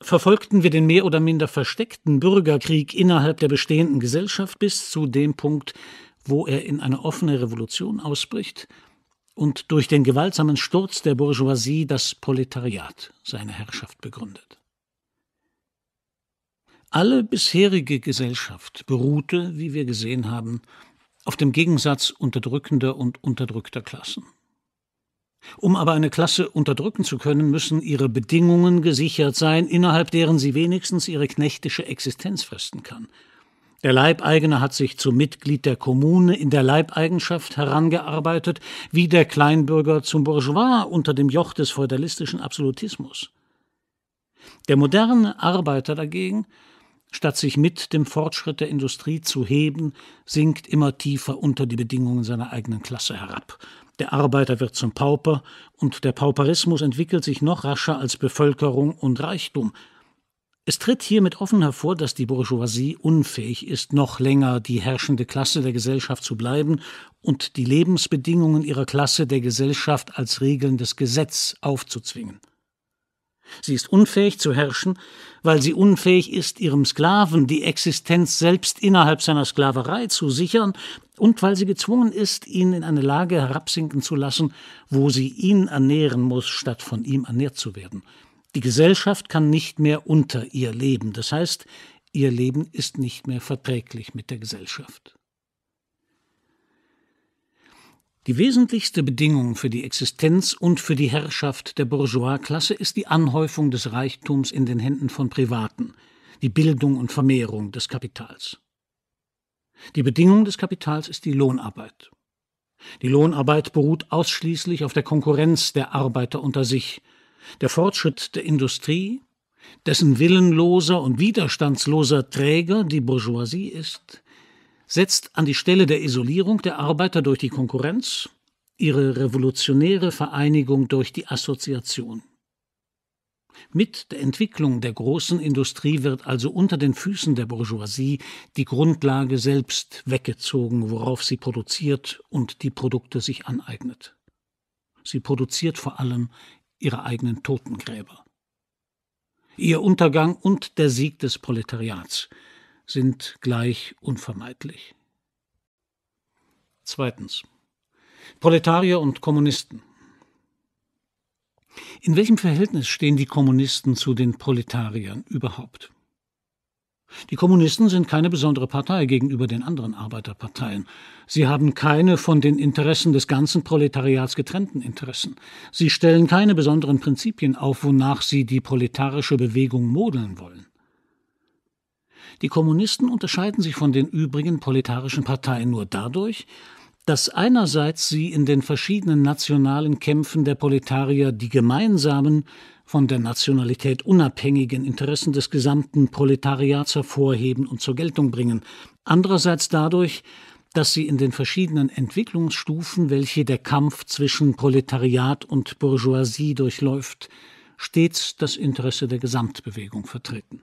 verfolgten wir den mehr oder minder versteckten Bürgerkrieg innerhalb der bestehenden Gesellschaft bis zu dem Punkt, wo er in eine offene Revolution ausbricht und durch den gewaltsamen Sturz der Bourgeoisie das Proletariat seine Herrschaft begründet. Alle bisherige Gesellschaft beruhte, wie wir gesehen haben, auf dem Gegensatz unterdrückender und unterdrückter Klassen. Um aber eine Klasse unterdrücken zu können, müssen ihre Bedingungen gesichert sein, innerhalb deren sie wenigstens ihre knechtische Existenz fristen kann. Der Leibeigene hat sich zum Mitglied der Kommune in der Leibeigenschaft herangearbeitet, wie der Kleinbürger zum Bourgeois unter dem Joch des feudalistischen Absolutismus. Der moderne Arbeiter dagegen, statt sich mit dem Fortschritt der Industrie zu heben, sinkt immer tiefer unter die Bedingungen seiner eigenen Klasse herab der Arbeiter wird zum Pauper und der Pauperismus entwickelt sich noch rascher als Bevölkerung und Reichtum. Es tritt hiermit offen hervor, dass die Bourgeoisie unfähig ist, noch länger die herrschende Klasse der Gesellschaft zu bleiben und die Lebensbedingungen ihrer Klasse der Gesellschaft als regelndes Gesetz aufzuzwingen. Sie ist unfähig zu herrschen, weil sie unfähig ist, ihrem Sklaven die Existenz selbst innerhalb seiner Sklaverei zu sichern und weil sie gezwungen ist, ihn in eine Lage herabsinken zu lassen, wo sie ihn ernähren muss, statt von ihm ernährt zu werden. Die Gesellschaft kann nicht mehr unter ihr leben, das heißt, ihr Leben ist nicht mehr verträglich mit der Gesellschaft. Die wesentlichste Bedingung für die Existenz und für die Herrschaft der Bourgeois-Klasse ist die Anhäufung des Reichtums in den Händen von Privaten, die Bildung und Vermehrung des Kapitals. Die Bedingung des Kapitals ist die Lohnarbeit. Die Lohnarbeit beruht ausschließlich auf der Konkurrenz der Arbeiter unter sich. Der Fortschritt der Industrie, dessen willenloser und widerstandsloser Träger die Bourgeoisie ist, setzt an die Stelle der Isolierung der Arbeiter durch die Konkurrenz ihre revolutionäre Vereinigung durch die Assoziation. Mit der Entwicklung der großen Industrie wird also unter den Füßen der Bourgeoisie die Grundlage selbst weggezogen, worauf sie produziert und die Produkte sich aneignet. Sie produziert vor allem ihre eigenen Totengräber. Ihr Untergang und der Sieg des Proletariats – sind gleich unvermeidlich. Zweitens. Proletarier und Kommunisten. In welchem Verhältnis stehen die Kommunisten zu den Proletariern überhaupt? Die Kommunisten sind keine besondere Partei gegenüber den anderen Arbeiterparteien. Sie haben keine von den Interessen des ganzen Proletariats getrennten Interessen. Sie stellen keine besonderen Prinzipien auf, wonach sie die proletarische Bewegung modeln wollen. Die Kommunisten unterscheiden sich von den übrigen proletarischen Parteien nur dadurch, dass einerseits sie in den verschiedenen nationalen Kämpfen der Proletarier die gemeinsamen, von der Nationalität unabhängigen Interessen des gesamten Proletariats hervorheben und zur Geltung bringen, andererseits dadurch, dass sie in den verschiedenen Entwicklungsstufen, welche der Kampf zwischen Proletariat und Bourgeoisie durchläuft, stets das Interesse der Gesamtbewegung vertreten.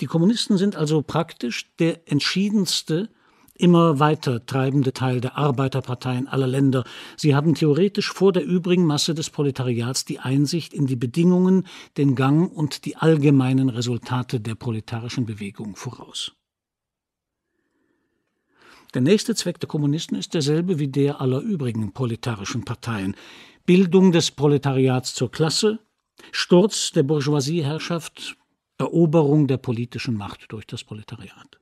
Die Kommunisten sind also praktisch der entschiedenste immer weiter treibende Teil der Arbeiterparteien aller Länder. Sie haben theoretisch vor der übrigen Masse des Proletariats die Einsicht in die Bedingungen, den Gang und die allgemeinen Resultate der proletarischen Bewegung voraus. Der nächste Zweck der Kommunisten ist derselbe wie der aller übrigen proletarischen Parteien. Bildung des Proletariats zur Klasse, Sturz der Bourgeoisieherrschaft, Eroberung der politischen Macht durch das Proletariat.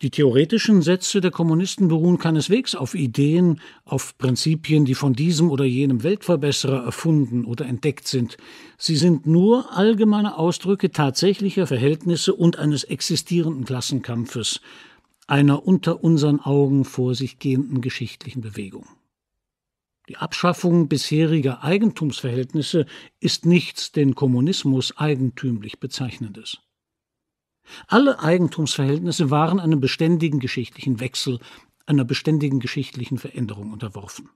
Die theoretischen Sätze der Kommunisten beruhen keineswegs auf Ideen, auf Prinzipien, die von diesem oder jenem Weltverbesserer erfunden oder entdeckt sind. Sie sind nur allgemeine Ausdrücke tatsächlicher Verhältnisse und eines existierenden Klassenkampfes, einer unter unseren Augen vor sich gehenden geschichtlichen Bewegung. Die Abschaffung bisheriger Eigentumsverhältnisse ist nichts den Kommunismus eigentümlich bezeichnendes. Alle Eigentumsverhältnisse waren einem beständigen geschichtlichen Wechsel, einer beständigen geschichtlichen Veränderung unterworfen.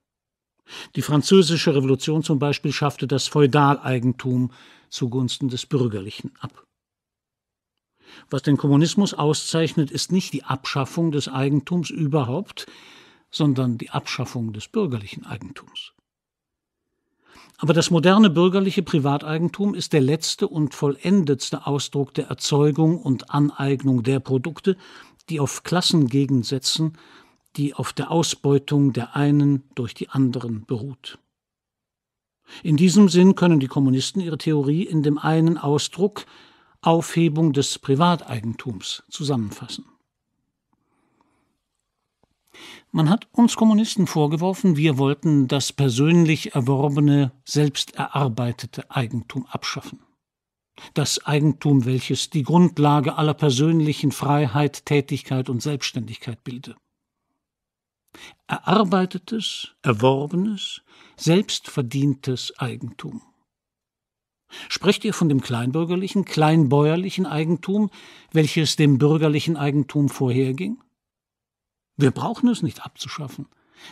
Die Französische Revolution zum Beispiel schaffte das Feudaleigentum zugunsten des Bürgerlichen ab. Was den Kommunismus auszeichnet, ist nicht die Abschaffung des Eigentums überhaupt, sondern die Abschaffung des bürgerlichen Eigentums. Aber das moderne bürgerliche Privateigentum ist der letzte und vollendetste Ausdruck der Erzeugung und Aneignung der Produkte, die auf Klassengegend setzen, die auf der Ausbeutung der einen durch die anderen beruht. In diesem Sinn können die Kommunisten ihre Theorie in dem einen Ausdruck Aufhebung des Privateigentums zusammenfassen. Man hat uns Kommunisten vorgeworfen, wir wollten das persönlich erworbene, selbst erarbeitete Eigentum abschaffen. Das Eigentum, welches die Grundlage aller persönlichen Freiheit, Tätigkeit und Selbstständigkeit bilde. Erarbeitetes, erworbenes, selbstverdientes Eigentum. Sprecht ihr von dem kleinbürgerlichen, kleinbäuerlichen Eigentum, welches dem bürgerlichen Eigentum vorherging? Wir brauchen es nicht abzuschaffen.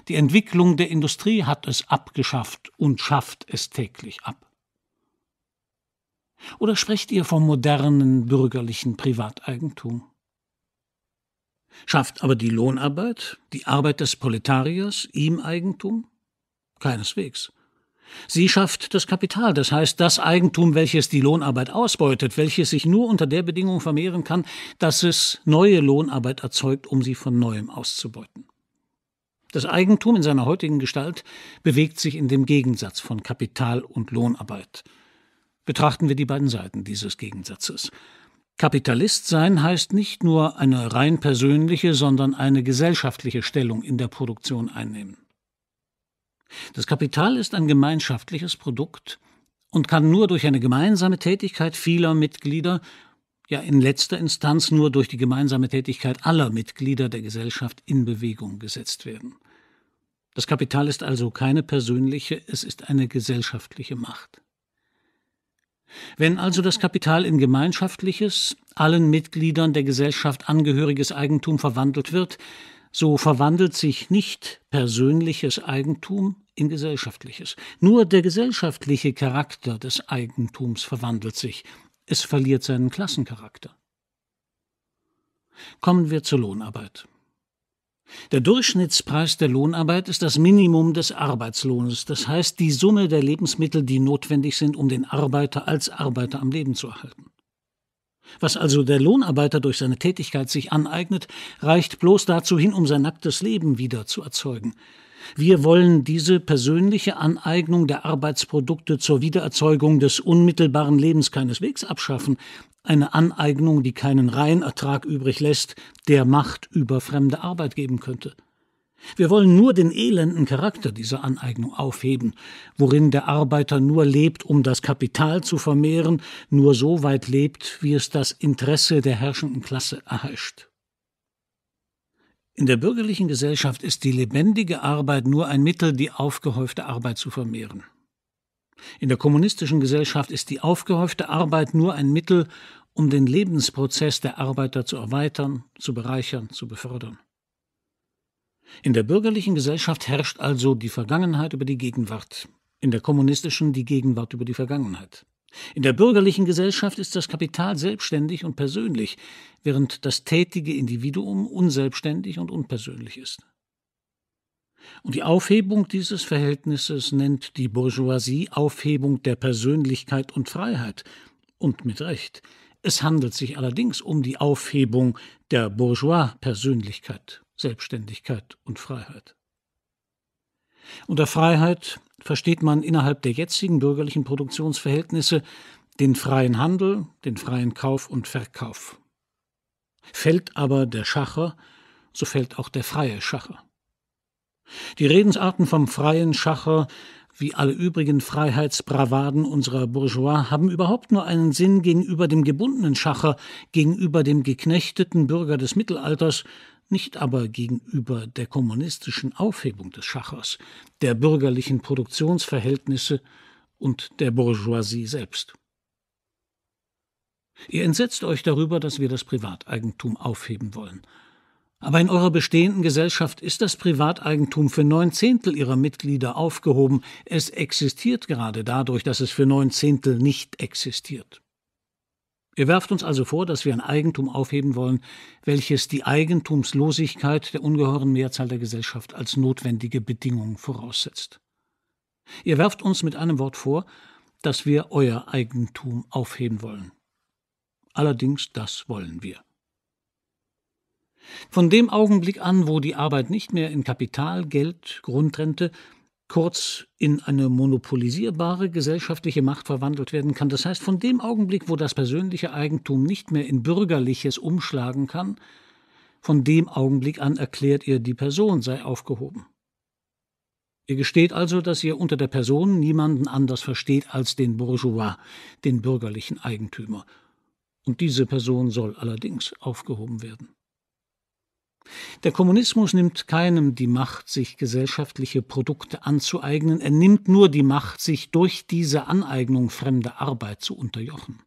Die Entwicklung der Industrie hat es abgeschafft und schafft es täglich ab. Oder sprecht ihr vom modernen bürgerlichen Privateigentum? Schafft aber die Lohnarbeit, die Arbeit des Proletariers ihm Eigentum? Keineswegs. Sie schafft das Kapital, das heißt das Eigentum, welches die Lohnarbeit ausbeutet, welches sich nur unter der Bedingung vermehren kann, dass es neue Lohnarbeit erzeugt, um sie von neuem auszubeuten. Das Eigentum in seiner heutigen Gestalt bewegt sich in dem Gegensatz von Kapital und Lohnarbeit. Betrachten wir die beiden Seiten dieses Gegensatzes. Kapitalist sein heißt nicht nur eine rein persönliche, sondern eine gesellschaftliche Stellung in der Produktion einnehmen. Das Kapital ist ein gemeinschaftliches Produkt und kann nur durch eine gemeinsame Tätigkeit vieler Mitglieder, ja in letzter Instanz nur durch die gemeinsame Tätigkeit aller Mitglieder der Gesellschaft in Bewegung gesetzt werden. Das Kapital ist also keine persönliche, es ist eine gesellschaftliche Macht. Wenn also das Kapital in gemeinschaftliches, allen Mitgliedern der Gesellschaft angehöriges Eigentum verwandelt wird, so verwandelt sich nicht persönliches Eigentum in gesellschaftliches. Nur der gesellschaftliche Charakter des Eigentums verwandelt sich. Es verliert seinen Klassencharakter. Kommen wir zur Lohnarbeit. Der Durchschnittspreis der Lohnarbeit ist das Minimum des Arbeitslohnes, das heißt die Summe der Lebensmittel, die notwendig sind, um den Arbeiter als Arbeiter am Leben zu erhalten. Was also der Lohnarbeiter durch seine Tätigkeit sich aneignet, reicht bloß dazu hin, um sein nacktes Leben wieder zu erzeugen. Wir wollen diese persönliche Aneignung der Arbeitsprodukte zur Wiedererzeugung des unmittelbaren Lebens keineswegs abschaffen, eine Aneignung, die keinen reinen Ertrag übrig lässt, der Macht über fremde Arbeit geben könnte. Wir wollen nur den elenden Charakter dieser Aneignung aufheben, worin der Arbeiter nur lebt, um das Kapital zu vermehren, nur so weit lebt, wie es das Interesse der herrschenden Klasse erheischt. In der bürgerlichen Gesellschaft ist die lebendige Arbeit nur ein Mittel, die aufgehäufte Arbeit zu vermehren. In der kommunistischen Gesellschaft ist die aufgehäufte Arbeit nur ein Mittel, um den Lebensprozess der Arbeiter zu erweitern, zu bereichern, zu befördern. In der bürgerlichen Gesellschaft herrscht also die Vergangenheit über die Gegenwart, in der kommunistischen die Gegenwart über die Vergangenheit. In der bürgerlichen Gesellschaft ist das Kapital selbstständig und persönlich, während das tätige Individuum unselbstständig und unpersönlich ist. Und die Aufhebung dieses Verhältnisses nennt die Bourgeoisie Aufhebung der Persönlichkeit und Freiheit, und mit Recht. Es handelt sich allerdings um die Aufhebung der Bourgeois-Persönlichkeit. Selbstständigkeit und Freiheit. Unter Freiheit versteht man innerhalb der jetzigen bürgerlichen Produktionsverhältnisse den freien Handel, den freien Kauf und Verkauf. Fällt aber der Schacher, so fällt auch der freie Schacher. Die Redensarten vom freien Schacher wie alle übrigen Freiheitsbravaden unserer Bourgeois haben überhaupt nur einen Sinn gegenüber dem gebundenen Schacher, gegenüber dem geknechteten Bürger des Mittelalters, nicht aber gegenüber der kommunistischen Aufhebung des Schachers, der bürgerlichen Produktionsverhältnisse und der Bourgeoisie selbst. Ihr entsetzt euch darüber, dass wir das Privateigentum aufheben wollen. Aber in eurer bestehenden Gesellschaft ist das Privateigentum für neun Zehntel ihrer Mitglieder aufgehoben. Es existiert gerade dadurch, dass es für neun Zehntel nicht existiert. Ihr werft uns also vor, dass wir ein Eigentum aufheben wollen, welches die Eigentumslosigkeit der ungeheuren Mehrzahl der Gesellschaft als notwendige Bedingung voraussetzt. Ihr werft uns mit einem Wort vor, dass wir euer Eigentum aufheben wollen. Allerdings das wollen wir. Von dem Augenblick an, wo die Arbeit nicht mehr in Kapital, Geld, Grundrente, kurz in eine monopolisierbare gesellschaftliche Macht verwandelt werden kann. Das heißt, von dem Augenblick, wo das persönliche Eigentum nicht mehr in bürgerliches umschlagen kann, von dem Augenblick an erklärt ihr, die Person sei aufgehoben. Ihr gesteht also, dass ihr unter der Person niemanden anders versteht als den Bourgeois, den bürgerlichen Eigentümer. Und diese Person soll allerdings aufgehoben werden. Der Kommunismus nimmt keinem die Macht, sich gesellschaftliche Produkte anzueignen, er nimmt nur die Macht, sich durch diese Aneignung fremde Arbeit zu unterjochen.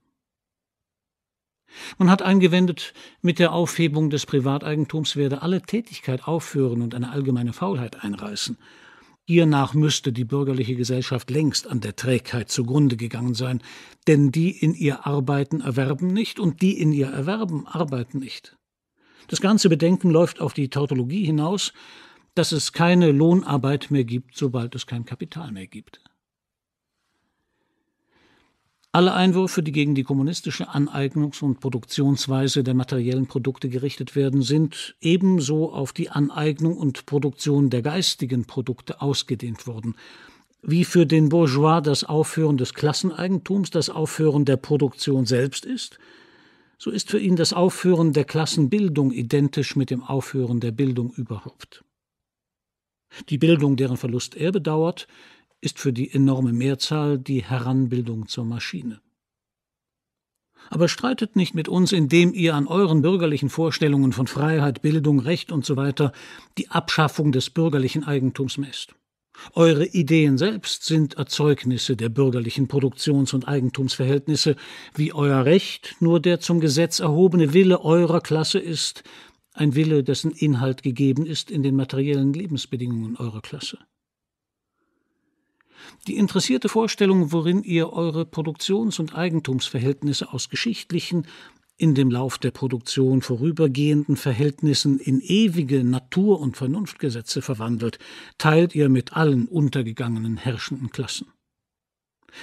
Man hat eingewendet, mit der Aufhebung des Privateigentums werde alle Tätigkeit aufhören und eine allgemeine Faulheit einreißen. Hiernach müsste die bürgerliche Gesellschaft längst an der Trägheit zugrunde gegangen sein, denn die in ihr arbeiten erwerben nicht und die in ihr erwerben arbeiten nicht. Das ganze Bedenken läuft auf die Tautologie hinaus, dass es keine Lohnarbeit mehr gibt, sobald es kein Kapital mehr gibt. Alle Einwürfe, die gegen die kommunistische Aneignungs- und Produktionsweise der materiellen Produkte gerichtet werden, sind ebenso auf die Aneignung und Produktion der geistigen Produkte ausgedehnt worden. Wie für den Bourgeois das Aufhören des Klasseneigentums das Aufhören der Produktion selbst ist, so ist für ihn das Aufhören der Klassenbildung identisch mit dem Aufhören der Bildung überhaupt. Die Bildung, deren Verlust er bedauert, ist für die enorme Mehrzahl die Heranbildung zur Maschine. Aber streitet nicht mit uns, indem ihr an euren bürgerlichen Vorstellungen von Freiheit, Bildung, Recht usw. So die Abschaffung des bürgerlichen Eigentums messt. Eure Ideen selbst sind Erzeugnisse der bürgerlichen Produktions- und Eigentumsverhältnisse, wie euer Recht nur der zum Gesetz erhobene Wille eurer Klasse ist, ein Wille, dessen Inhalt gegeben ist in den materiellen Lebensbedingungen eurer Klasse. Die interessierte Vorstellung, worin ihr eure Produktions- und Eigentumsverhältnisse aus geschichtlichen, in dem Lauf der Produktion vorübergehenden Verhältnissen in ewige Natur- und Vernunftgesetze verwandelt, teilt ihr mit allen untergegangenen herrschenden Klassen.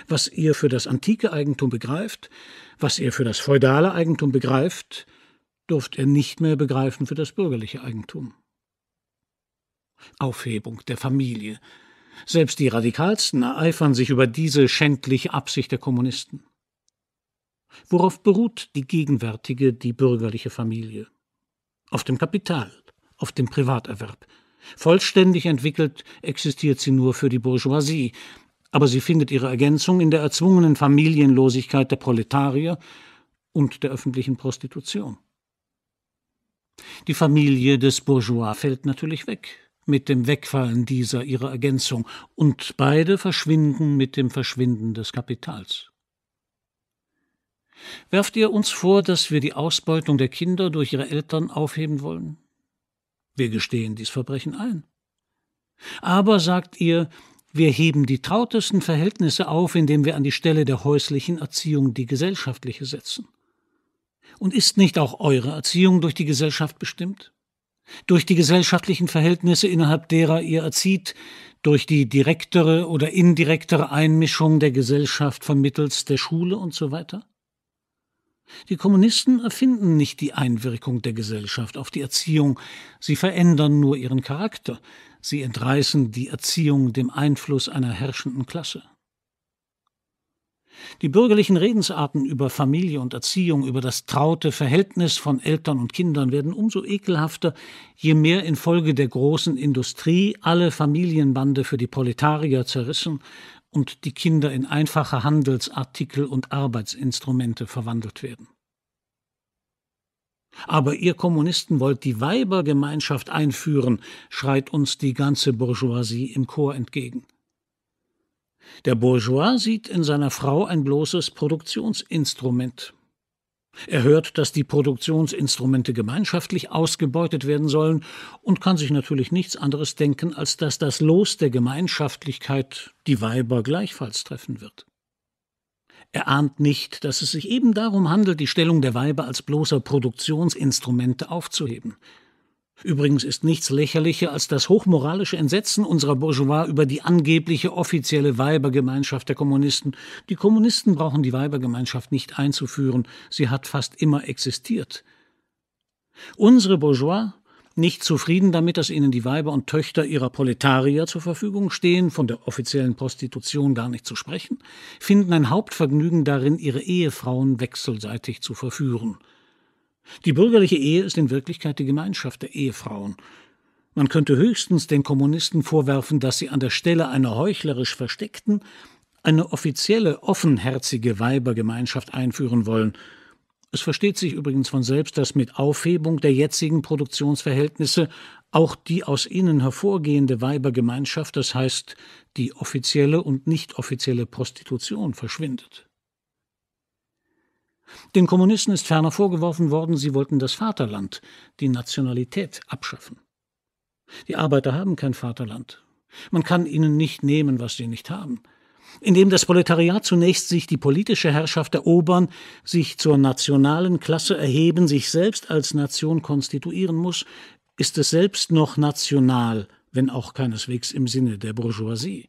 Was ihr für das antike Eigentum begreift, was ihr für das feudale Eigentum begreift, durft ihr nicht mehr begreifen für das bürgerliche Eigentum. Aufhebung der Familie. Selbst die Radikalsten ereifern sich über diese schändliche Absicht der Kommunisten. Worauf beruht die gegenwärtige, die bürgerliche Familie? Auf dem Kapital, auf dem Privaterwerb. Vollständig entwickelt existiert sie nur für die Bourgeoisie, aber sie findet ihre Ergänzung in der erzwungenen Familienlosigkeit der Proletarier und der öffentlichen Prostitution. Die Familie des Bourgeois fällt natürlich weg, mit dem Wegfallen dieser ihrer Ergänzung, und beide verschwinden mit dem Verschwinden des Kapitals. Werft ihr uns vor, dass wir die Ausbeutung der Kinder durch ihre Eltern aufheben wollen? Wir gestehen dies Verbrechen ein. Aber sagt ihr, wir heben die trautesten Verhältnisse auf, indem wir an die Stelle der häuslichen Erziehung die gesellschaftliche setzen. Und ist nicht auch eure Erziehung durch die Gesellschaft bestimmt? Durch die gesellschaftlichen Verhältnisse, innerhalb derer ihr erzieht, durch die direktere oder indirektere Einmischung der Gesellschaft vermittels der Schule und so weiter? Die Kommunisten erfinden nicht die Einwirkung der Gesellschaft auf die Erziehung, sie verändern nur ihren Charakter, sie entreißen die Erziehung dem Einfluss einer herrschenden Klasse. Die bürgerlichen Redensarten über Familie und Erziehung, über das traute Verhältnis von Eltern und Kindern werden umso ekelhafter, je mehr infolge der großen Industrie alle Familienbande für die Proletarier zerrissen und die Kinder in einfache Handelsartikel und Arbeitsinstrumente verwandelt werden. Aber ihr Kommunisten wollt die Weibergemeinschaft einführen, schreit uns die ganze Bourgeoisie im Chor entgegen. Der Bourgeois sieht in seiner Frau ein bloßes Produktionsinstrument. Er hört, dass die Produktionsinstrumente gemeinschaftlich ausgebeutet werden sollen und kann sich natürlich nichts anderes denken, als dass das Los der Gemeinschaftlichkeit die Weiber gleichfalls treffen wird. Er ahnt nicht, dass es sich eben darum handelt, die Stellung der Weiber als bloßer Produktionsinstrumente aufzuheben. Übrigens ist nichts lächerlicher als das hochmoralische Entsetzen unserer Bourgeois über die angebliche offizielle Weibergemeinschaft der Kommunisten. Die Kommunisten brauchen die Weibergemeinschaft nicht einzuführen, sie hat fast immer existiert. Unsere Bourgeois, nicht zufrieden damit, dass ihnen die Weiber und Töchter ihrer Proletarier zur Verfügung stehen, von der offiziellen Prostitution gar nicht zu sprechen, finden ein Hauptvergnügen darin, ihre Ehefrauen wechselseitig zu verführen. Die bürgerliche Ehe ist in Wirklichkeit die Gemeinschaft der Ehefrauen. Man könnte höchstens den Kommunisten vorwerfen, dass sie an der Stelle einer heuchlerisch versteckten eine offizielle, offenherzige Weibergemeinschaft einführen wollen. Es versteht sich übrigens von selbst, dass mit Aufhebung der jetzigen Produktionsverhältnisse auch die aus ihnen hervorgehende Weibergemeinschaft, das heißt die offizielle und nicht offizielle Prostitution, verschwindet. Den Kommunisten ist ferner vorgeworfen worden, sie wollten das Vaterland, die Nationalität abschaffen. Die Arbeiter haben kein Vaterland. Man kann ihnen nicht nehmen, was sie nicht haben. Indem das Proletariat zunächst sich die politische Herrschaft erobern, sich zur nationalen Klasse erheben, sich selbst als Nation konstituieren muss, ist es selbst noch national, wenn auch keineswegs im Sinne der Bourgeoisie.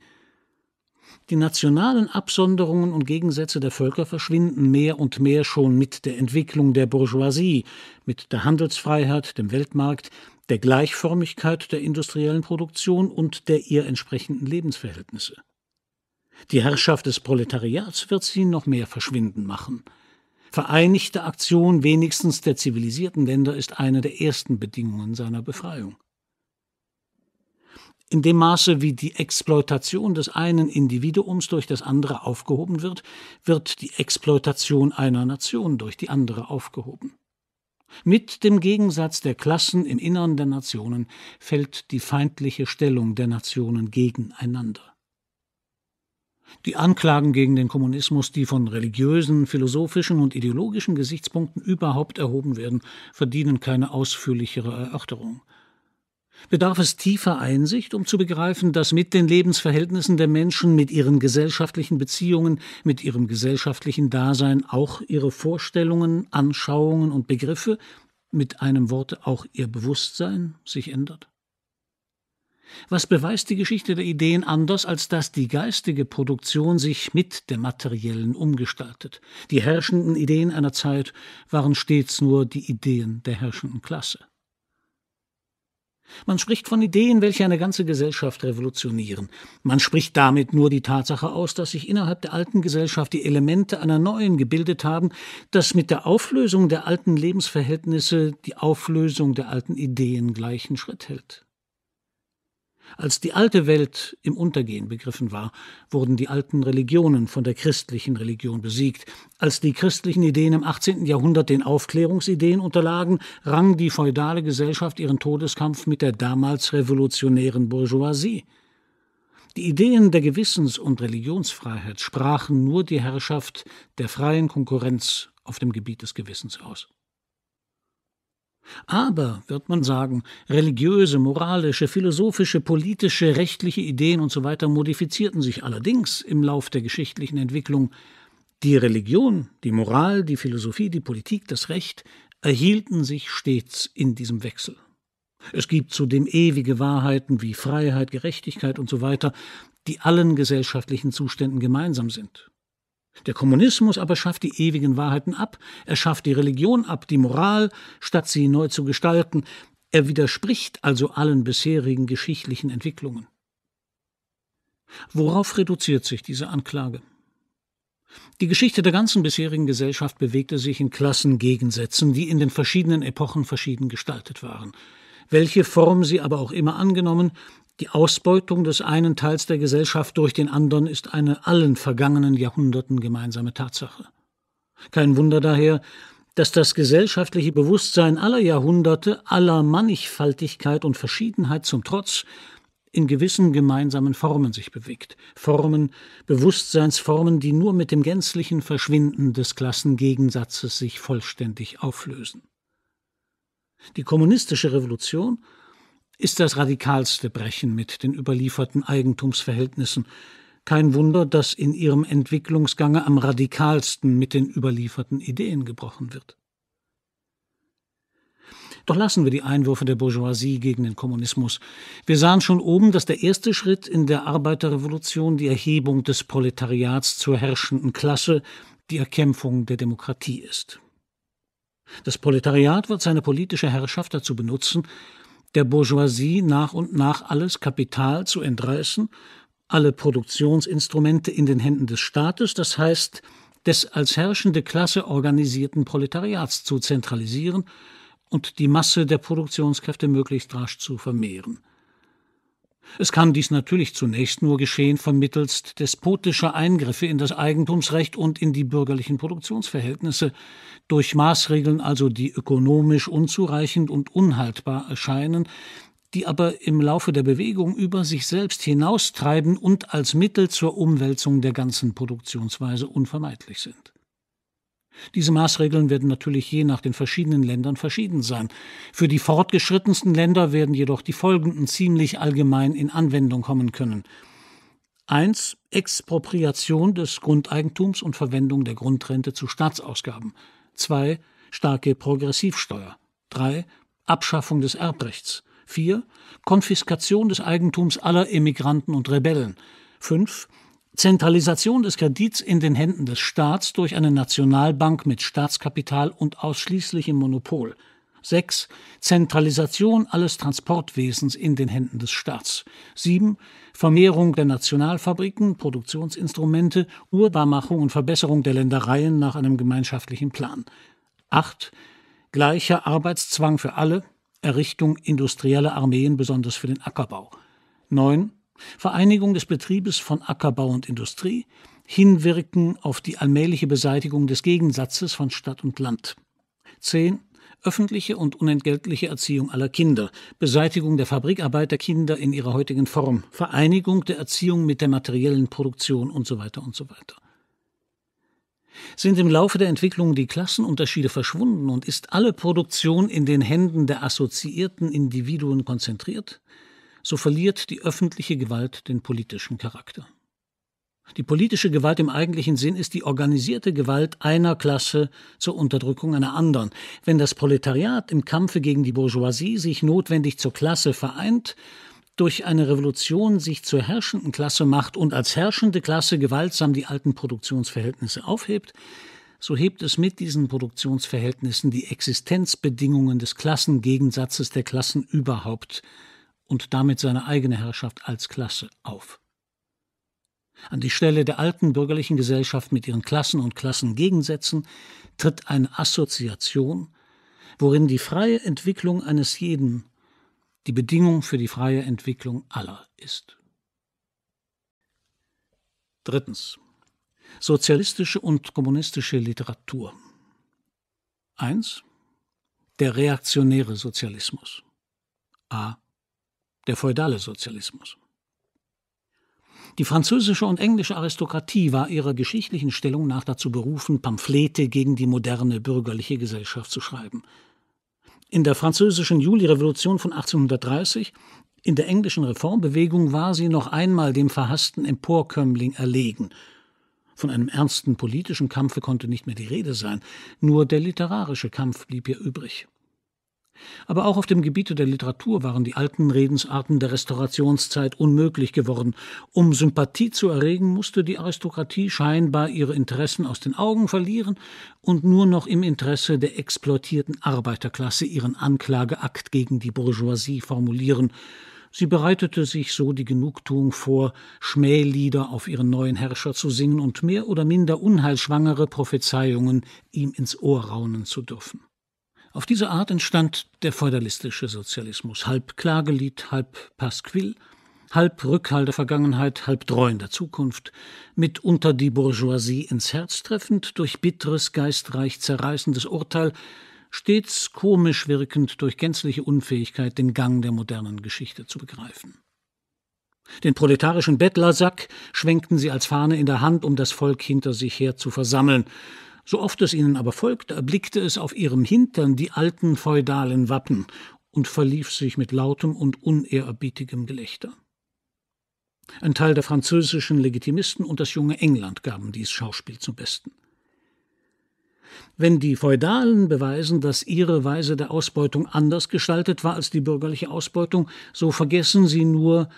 Die nationalen Absonderungen und Gegensätze der Völker verschwinden mehr und mehr schon mit der Entwicklung der Bourgeoisie, mit der Handelsfreiheit, dem Weltmarkt, der Gleichförmigkeit der industriellen Produktion und der ihr entsprechenden Lebensverhältnisse. Die Herrschaft des Proletariats wird sie noch mehr verschwinden machen. Vereinigte Aktion wenigstens der zivilisierten Länder ist eine der ersten Bedingungen seiner Befreiung in dem Maße, wie die Exploitation des einen Individuums durch das andere aufgehoben wird, wird die Exploitation einer Nation durch die andere aufgehoben. Mit dem Gegensatz der Klassen im Innern der Nationen fällt die feindliche Stellung der Nationen gegeneinander. Die Anklagen gegen den Kommunismus, die von religiösen, philosophischen und ideologischen Gesichtspunkten überhaupt erhoben werden, verdienen keine ausführlichere Erörterung bedarf es tiefer Einsicht, um zu begreifen, dass mit den Lebensverhältnissen der Menschen, mit ihren gesellschaftlichen Beziehungen, mit ihrem gesellschaftlichen Dasein auch ihre Vorstellungen, Anschauungen und Begriffe, mit einem Wort auch ihr Bewusstsein sich ändert? Was beweist die Geschichte der Ideen anders, als dass die geistige Produktion sich mit der materiellen umgestaltet? Die herrschenden Ideen einer Zeit waren stets nur die Ideen der herrschenden Klasse. Man spricht von Ideen, welche eine ganze Gesellschaft revolutionieren. Man spricht damit nur die Tatsache aus, dass sich innerhalb der alten Gesellschaft die Elemente einer neuen gebildet haben, dass mit der Auflösung der alten Lebensverhältnisse die Auflösung der alten Ideen gleichen Schritt hält. Als die alte Welt im Untergehen begriffen war, wurden die alten Religionen von der christlichen Religion besiegt. Als die christlichen Ideen im 18. Jahrhundert den Aufklärungsideen unterlagen, rang die feudale Gesellschaft ihren Todeskampf mit der damals revolutionären Bourgeoisie. Die Ideen der Gewissens- und Religionsfreiheit sprachen nur die Herrschaft der freien Konkurrenz auf dem Gebiet des Gewissens aus. Aber, wird man sagen, religiöse, moralische, philosophische, politische, rechtliche Ideen usw. So modifizierten sich allerdings im Lauf der geschichtlichen Entwicklung. Die Religion, die Moral, die Philosophie, die Politik, das Recht erhielten sich stets in diesem Wechsel. Es gibt zudem ewige Wahrheiten wie Freiheit, Gerechtigkeit usw., so die allen gesellschaftlichen Zuständen gemeinsam sind. Der Kommunismus aber schafft die ewigen Wahrheiten ab, er schafft die Religion ab, die Moral, statt sie neu zu gestalten, er widerspricht also allen bisherigen geschichtlichen Entwicklungen. Worauf reduziert sich diese Anklage? Die Geschichte der ganzen bisherigen Gesellschaft bewegte sich in Klassengegensätzen, die in den verschiedenen Epochen verschieden gestaltet waren. Welche Form sie aber auch immer angenommen, die Ausbeutung des einen Teils der Gesellschaft durch den anderen ist eine allen vergangenen Jahrhunderten gemeinsame Tatsache. Kein Wunder daher, dass das gesellschaftliche Bewusstsein aller Jahrhunderte, aller Mannigfaltigkeit und Verschiedenheit zum Trotz, in gewissen gemeinsamen Formen sich bewegt. Formen, Bewusstseinsformen, die nur mit dem gänzlichen Verschwinden des Klassengegensatzes sich vollständig auflösen. Die kommunistische Revolution – ist das radikalste Brechen mit den überlieferten Eigentumsverhältnissen. Kein Wunder, dass in ihrem Entwicklungsgange am radikalsten mit den überlieferten Ideen gebrochen wird. Doch lassen wir die Einwürfe der Bourgeoisie gegen den Kommunismus. Wir sahen schon oben, dass der erste Schritt in der Arbeiterrevolution die Erhebung des Proletariats zur herrschenden Klasse, die Erkämpfung der Demokratie ist. Das Proletariat wird seine politische Herrschaft dazu benutzen, der Bourgeoisie nach und nach alles Kapital zu entreißen, alle Produktionsinstrumente in den Händen des Staates, das heißt des als herrschende Klasse organisierten Proletariats zu zentralisieren und die Masse der Produktionskräfte möglichst rasch zu vermehren. Es kann dies natürlich zunächst nur geschehen vermittelst despotischer Eingriffe in das Eigentumsrecht und in die bürgerlichen Produktionsverhältnisse, durch Maßregeln also, die ökonomisch unzureichend und unhaltbar erscheinen, die aber im Laufe der Bewegung über sich selbst hinaustreiben und als Mittel zur Umwälzung der ganzen Produktionsweise unvermeidlich sind. Diese Maßregeln werden natürlich je nach den verschiedenen Ländern verschieden sein. Für die fortgeschrittensten Länder werden jedoch die folgenden ziemlich allgemein in Anwendung kommen können. 1. Expropriation des Grundeigentums und Verwendung der Grundrente zu Staatsausgaben. 2. Starke Progressivsteuer. 3. Abschaffung des Erbrechts. 4. Konfiskation des Eigentums aller Emigranten und Rebellen. 5. Zentralisation des Kredits in den Händen des Staats durch eine Nationalbank mit Staatskapital und ausschließlichem Monopol. 6. Zentralisation alles Transportwesens in den Händen des Staats. 7. Vermehrung der Nationalfabriken, Produktionsinstrumente, Urbarmachung und Verbesserung der Ländereien nach einem gemeinschaftlichen Plan. 8. Gleicher Arbeitszwang für alle, Errichtung industrieller Armeen besonders für den Ackerbau. 9. Vereinigung des Betriebes von Ackerbau und Industrie, Hinwirken auf die allmähliche Beseitigung des Gegensatzes von Stadt und Land. 10. Öffentliche und unentgeltliche Erziehung aller Kinder, Beseitigung der Fabrikarbeiterkinder in ihrer heutigen Form, Vereinigung der Erziehung mit der materiellen Produktion und so weiter und so weiter. Sind im Laufe der Entwicklung die Klassenunterschiede verschwunden und ist alle Produktion in den Händen der assoziierten Individuen konzentriert? so verliert die öffentliche Gewalt den politischen Charakter. Die politische Gewalt im eigentlichen Sinn ist die organisierte Gewalt einer Klasse zur Unterdrückung einer anderen. Wenn das Proletariat im Kampfe gegen die Bourgeoisie sich notwendig zur Klasse vereint, durch eine Revolution sich zur herrschenden Klasse macht und als herrschende Klasse gewaltsam die alten Produktionsverhältnisse aufhebt, so hebt es mit diesen Produktionsverhältnissen die Existenzbedingungen des Klassengegensatzes der Klassen überhaupt und damit seine eigene Herrschaft als Klasse auf. An die Stelle der alten bürgerlichen Gesellschaft mit ihren Klassen und Klassengegensätzen tritt eine Assoziation, worin die freie Entwicklung eines jeden die Bedingung für die freie Entwicklung aller ist. Drittens. Sozialistische und kommunistische Literatur. 1. Der reaktionäre Sozialismus. A der feudale Sozialismus. Die französische und englische Aristokratie war ihrer geschichtlichen Stellung nach dazu berufen, Pamphlete gegen die moderne bürgerliche Gesellschaft zu schreiben. In der französischen Julirevolution von 1830, in der englischen Reformbewegung war sie noch einmal dem verhassten Emporkömmling erlegen. Von einem ernsten politischen Kampfe konnte nicht mehr die Rede sein, nur der literarische Kampf blieb ihr übrig. Aber auch auf dem Gebiete der Literatur waren die alten Redensarten der Restaurationszeit unmöglich geworden. Um Sympathie zu erregen, musste die Aristokratie scheinbar ihre Interessen aus den Augen verlieren und nur noch im Interesse der exploitierten Arbeiterklasse ihren Anklageakt gegen die Bourgeoisie formulieren. Sie bereitete sich so die Genugtuung vor, Schmählieder auf ihren neuen Herrscher zu singen und mehr oder minder unheilschwangere Prophezeiungen ihm ins Ohr raunen zu dürfen. Auf diese Art entstand der feudalistische Sozialismus, halb Klagelied, halb Pasquill, halb Rückhalt der Vergangenheit, halb dreuender Zukunft, mitunter die Bourgeoisie ins Herz treffend, durch bitteres, geistreich zerreißendes Urteil, stets komisch wirkend durch gänzliche Unfähigkeit, den Gang der modernen Geschichte zu begreifen. Den proletarischen Bettlersack schwenkten sie als Fahne in der Hand, um das Volk hinter sich her zu versammeln, so oft es ihnen aber folgte, erblickte es auf ihrem Hintern die alten feudalen Wappen und verlief sich mit lautem und unehrerbietigem Gelächter. Ein Teil der französischen Legitimisten und das junge England gaben dies Schauspiel zum Besten. Wenn die Feudalen beweisen, dass ihre Weise der Ausbeutung anders gestaltet war als die bürgerliche Ausbeutung, so vergessen sie nur,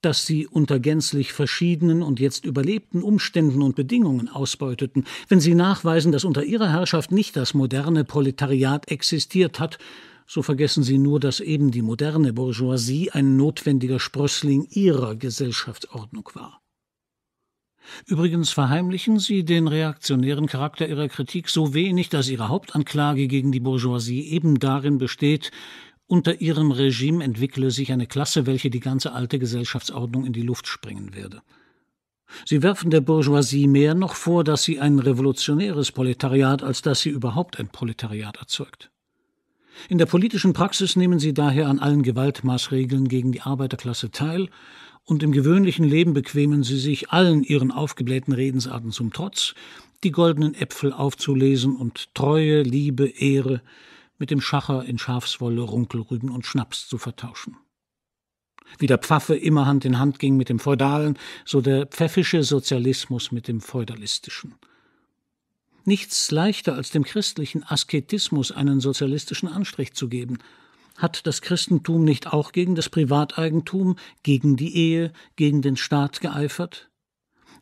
dass sie unter gänzlich verschiedenen und jetzt überlebten Umständen und Bedingungen ausbeuteten, wenn sie nachweisen, dass unter ihrer Herrschaft nicht das moderne Proletariat existiert hat, so vergessen sie nur, dass eben die moderne Bourgeoisie ein notwendiger Sprössling ihrer Gesellschaftsordnung war. Übrigens verheimlichen sie den reaktionären Charakter ihrer Kritik so wenig, dass ihre Hauptanklage gegen die Bourgeoisie eben darin besteht, unter ihrem Regime entwickle sich eine Klasse, welche die ganze alte Gesellschaftsordnung in die Luft springen werde. Sie werfen der Bourgeoisie mehr noch vor, dass sie ein revolutionäres Proletariat, als dass sie überhaupt ein Proletariat erzeugt. In der politischen Praxis nehmen sie daher an allen Gewaltmaßregeln gegen die Arbeiterklasse teil, und im gewöhnlichen Leben bequemen sie sich allen ihren aufgeblähten Redensarten zum Trotz, die goldenen Äpfel aufzulesen und Treue, Liebe, Ehre, mit dem Schacher in Schafswolle, Runkelrüben und Schnaps zu vertauschen. Wie der Pfaffe immer Hand in Hand ging mit dem Feudalen, so der pfäffische Sozialismus mit dem feudalistischen. Nichts leichter als dem christlichen Asketismus einen sozialistischen Anstrich zu geben. Hat das Christentum nicht auch gegen das Privateigentum, gegen die Ehe, gegen den Staat geeifert?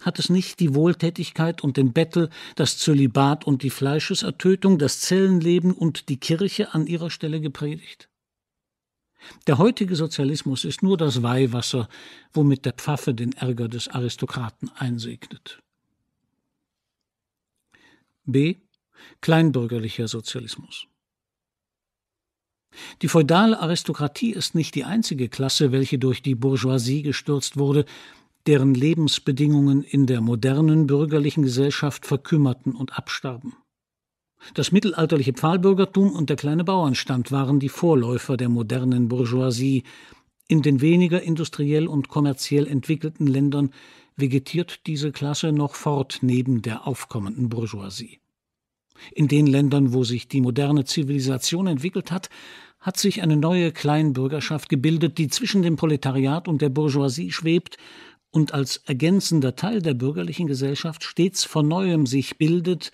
hat es nicht die Wohltätigkeit und den Bettel, das Zölibat und die Fleischesertötung, das Zellenleben und die Kirche an ihrer Stelle gepredigt? Der heutige Sozialismus ist nur das Weihwasser, womit der Pfaffe den Ärger des Aristokraten einsegnet. B. Kleinbürgerlicher Sozialismus. Die feudale Aristokratie ist nicht die einzige Klasse, welche durch die Bourgeoisie gestürzt wurde, deren Lebensbedingungen in der modernen bürgerlichen Gesellschaft verkümmerten und abstarben. Das mittelalterliche Pfahlbürgertum und der kleine Bauernstand waren die Vorläufer der modernen Bourgeoisie. In den weniger industriell und kommerziell entwickelten Ländern vegetiert diese Klasse noch fort neben der aufkommenden Bourgeoisie. In den Ländern, wo sich die moderne Zivilisation entwickelt hat, hat sich eine neue Kleinbürgerschaft gebildet, die zwischen dem Proletariat und der Bourgeoisie schwebt und als ergänzender Teil der bürgerlichen Gesellschaft stets von neuem sich bildet,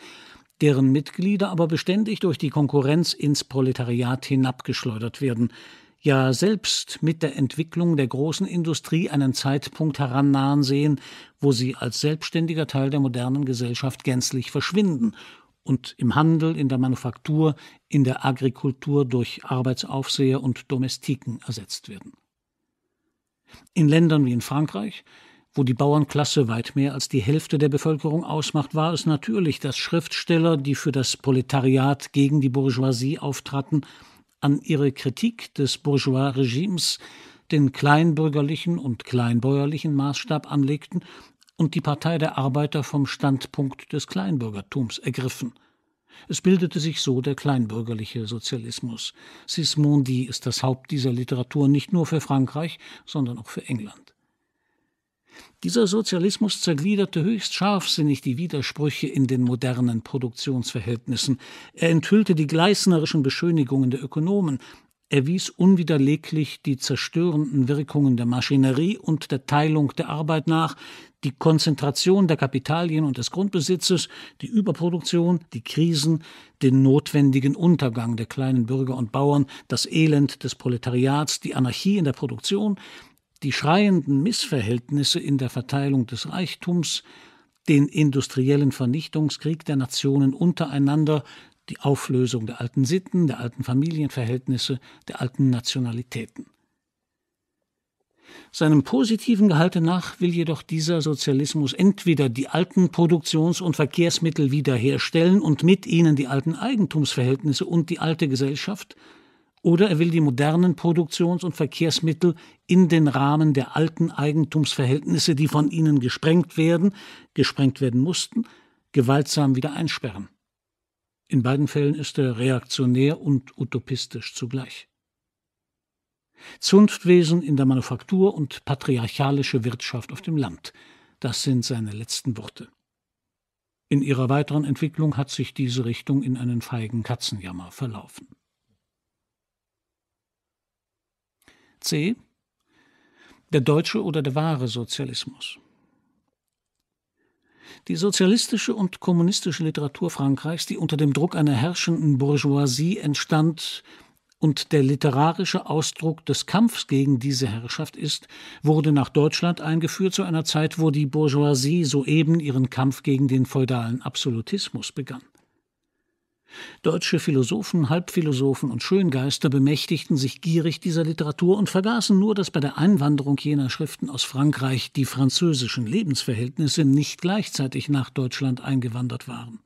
deren Mitglieder aber beständig durch die Konkurrenz ins Proletariat hinabgeschleudert werden, ja selbst mit der Entwicklung der großen Industrie einen Zeitpunkt herannahen sehen, wo sie als selbstständiger Teil der modernen Gesellschaft gänzlich verschwinden und im Handel, in der Manufaktur, in der Agrikultur durch Arbeitsaufseher und Domestiken ersetzt werden. In Ländern wie in Frankreich, wo die Bauernklasse weit mehr als die Hälfte der Bevölkerung ausmacht, war es natürlich, dass Schriftsteller, die für das Proletariat gegen die Bourgeoisie auftraten, an ihre Kritik des Bourgeois-Regimes den kleinbürgerlichen und kleinbäuerlichen Maßstab anlegten und die Partei der Arbeiter vom Standpunkt des Kleinbürgertums ergriffen. Es bildete sich so der kleinbürgerliche Sozialismus. Sismondi ist das Haupt dieser Literatur nicht nur für Frankreich, sondern auch für England. Dieser Sozialismus zergliederte höchst scharfsinnig die Widersprüche in den modernen Produktionsverhältnissen. Er enthüllte die gleißnerischen Beschönigungen der Ökonomen. Er wies unwiderleglich die zerstörenden Wirkungen der Maschinerie und der Teilung der Arbeit nach, die Konzentration der Kapitalien und des Grundbesitzes, die Überproduktion, die Krisen, den notwendigen Untergang der kleinen Bürger und Bauern, das Elend des Proletariats, die Anarchie in der Produktion, die schreienden Missverhältnisse in der Verteilung des Reichtums, den industriellen Vernichtungskrieg der Nationen untereinander, die Auflösung der alten Sitten, der alten Familienverhältnisse, der alten Nationalitäten. Seinem positiven Gehalte nach will jedoch dieser Sozialismus entweder die alten Produktions- und Verkehrsmittel wiederherstellen und mit ihnen die alten Eigentumsverhältnisse und die alte Gesellschaft, oder er will die modernen Produktions- und Verkehrsmittel in den Rahmen der alten Eigentumsverhältnisse, die von ihnen gesprengt werden, gesprengt werden mussten, gewaltsam wieder einsperren. In beiden Fällen ist er reaktionär und utopistisch zugleich. Zunftwesen in der Manufaktur und patriarchalische Wirtschaft auf dem Land. Das sind seine letzten Worte. In ihrer weiteren Entwicklung hat sich diese Richtung in einen feigen Katzenjammer verlaufen. C. Der deutsche oder der wahre Sozialismus. Die sozialistische und kommunistische Literatur Frankreichs, die unter dem Druck einer herrschenden Bourgeoisie entstand und der literarische Ausdruck des Kampfs gegen diese Herrschaft ist, wurde nach Deutschland eingeführt zu einer Zeit, wo die Bourgeoisie soeben ihren Kampf gegen den feudalen Absolutismus begann. Deutsche Philosophen, Halbphilosophen und Schöngeister bemächtigten sich gierig dieser Literatur und vergaßen nur, dass bei der Einwanderung jener Schriften aus Frankreich die französischen Lebensverhältnisse nicht gleichzeitig nach Deutschland eingewandert waren.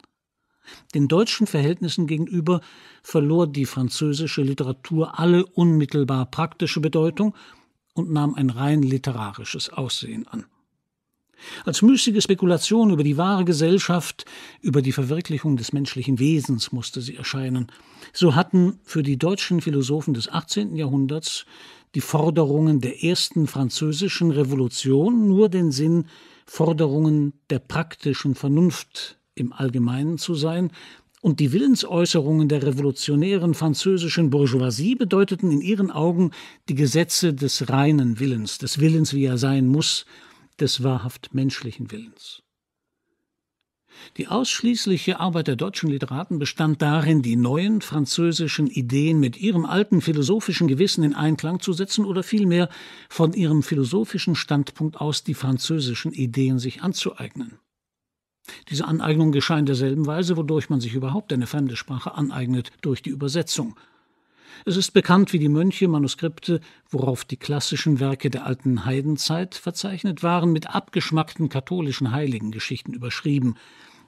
Den deutschen Verhältnissen gegenüber verlor die französische Literatur alle unmittelbar praktische Bedeutung und nahm ein rein literarisches Aussehen an. Als müßige Spekulation über die wahre Gesellschaft, über die Verwirklichung des menschlichen Wesens musste sie erscheinen. So hatten für die deutschen Philosophen des 18. Jahrhunderts die Forderungen der ersten französischen Revolution nur den Sinn, Forderungen der praktischen Vernunft im Allgemeinen zu sein, und die Willensäußerungen der revolutionären französischen Bourgeoisie bedeuteten in ihren Augen die Gesetze des reinen Willens, des Willens, wie er sein muss, des wahrhaft menschlichen Willens. Die ausschließliche Arbeit der deutschen Literaten bestand darin, die neuen französischen Ideen mit ihrem alten philosophischen Gewissen in Einklang zu setzen oder vielmehr von ihrem philosophischen Standpunkt aus die französischen Ideen sich anzueignen. Diese Aneignung geschah in derselben Weise, wodurch man sich überhaupt eine fremde Sprache aneignet, durch die Übersetzung es ist bekannt, wie die Mönche Manuskripte, worauf die klassischen Werke der alten Heidenzeit verzeichnet waren, mit abgeschmackten katholischen Heiligengeschichten überschrieben.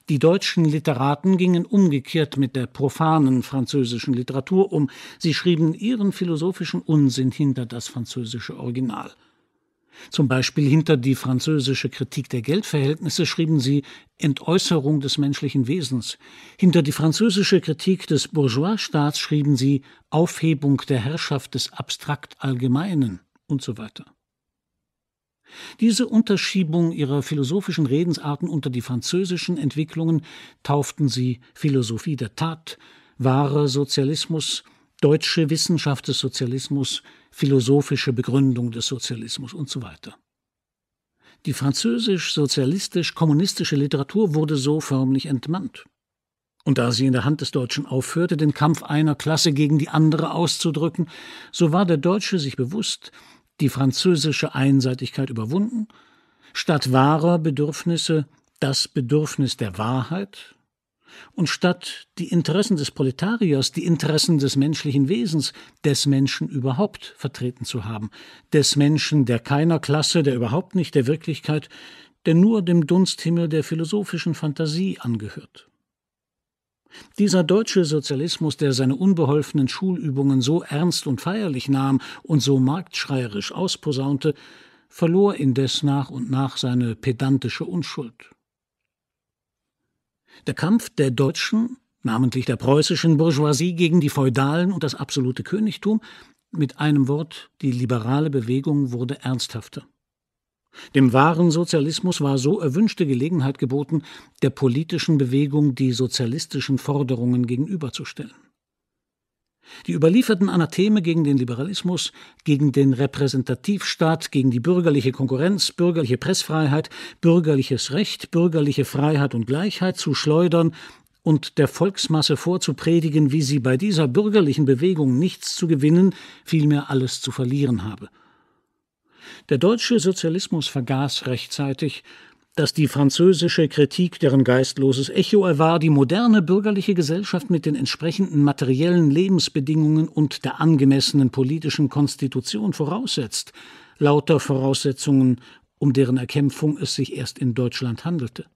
Die deutschen Literaten gingen umgekehrt mit der profanen französischen Literatur um. Sie schrieben ihren philosophischen Unsinn hinter das französische Original. Zum Beispiel hinter die französische Kritik der Geldverhältnisse schrieben sie Entäußerung des menschlichen Wesens. Hinter die französische Kritik des Bourgeois-Staats schrieben sie Aufhebung der Herrschaft des abstrakt Allgemeinen und so weiter. Diese Unterschiebung ihrer philosophischen Redensarten unter die französischen Entwicklungen tauften sie Philosophie der Tat, wahrer Sozialismus, Deutsche Wissenschaft des Sozialismus, philosophische Begründung des Sozialismus und so weiter. Die französisch-sozialistisch-kommunistische Literatur wurde so förmlich entmannt. Und da sie in der Hand des Deutschen aufhörte, den Kampf einer Klasse gegen die andere auszudrücken, so war der Deutsche sich bewusst, die französische Einseitigkeit überwunden, statt wahrer Bedürfnisse das Bedürfnis der Wahrheit, und statt die Interessen des Proletariers, die Interessen des menschlichen Wesens, des Menschen überhaupt vertreten zu haben, des Menschen, der keiner Klasse, der überhaupt nicht der Wirklichkeit, der nur dem Dunsthimmel der philosophischen Fantasie angehört. Dieser deutsche Sozialismus, der seine unbeholfenen Schulübungen so ernst und feierlich nahm und so marktschreierisch ausposaunte, verlor indes nach und nach seine pedantische Unschuld. Der Kampf der deutschen, namentlich der preußischen Bourgeoisie gegen die Feudalen und das absolute Königtum, mit einem Wort, die liberale Bewegung wurde ernsthafter. Dem wahren Sozialismus war so erwünschte Gelegenheit geboten, der politischen Bewegung die sozialistischen Forderungen gegenüberzustellen. Die überlieferten Anatheme gegen den Liberalismus, gegen den Repräsentativstaat, gegen die bürgerliche Konkurrenz, bürgerliche Pressfreiheit, bürgerliches Recht, bürgerliche Freiheit und Gleichheit zu schleudern und der Volksmasse vorzupredigen, wie sie bei dieser bürgerlichen Bewegung nichts zu gewinnen, vielmehr alles zu verlieren habe. Der deutsche Sozialismus vergaß rechtzeitig, dass die französische Kritik, deren geistloses Echo er war, die moderne bürgerliche Gesellschaft mit den entsprechenden materiellen Lebensbedingungen und der angemessenen politischen Konstitution voraussetzt, lauter Voraussetzungen, um deren Erkämpfung es sich erst in Deutschland handelte.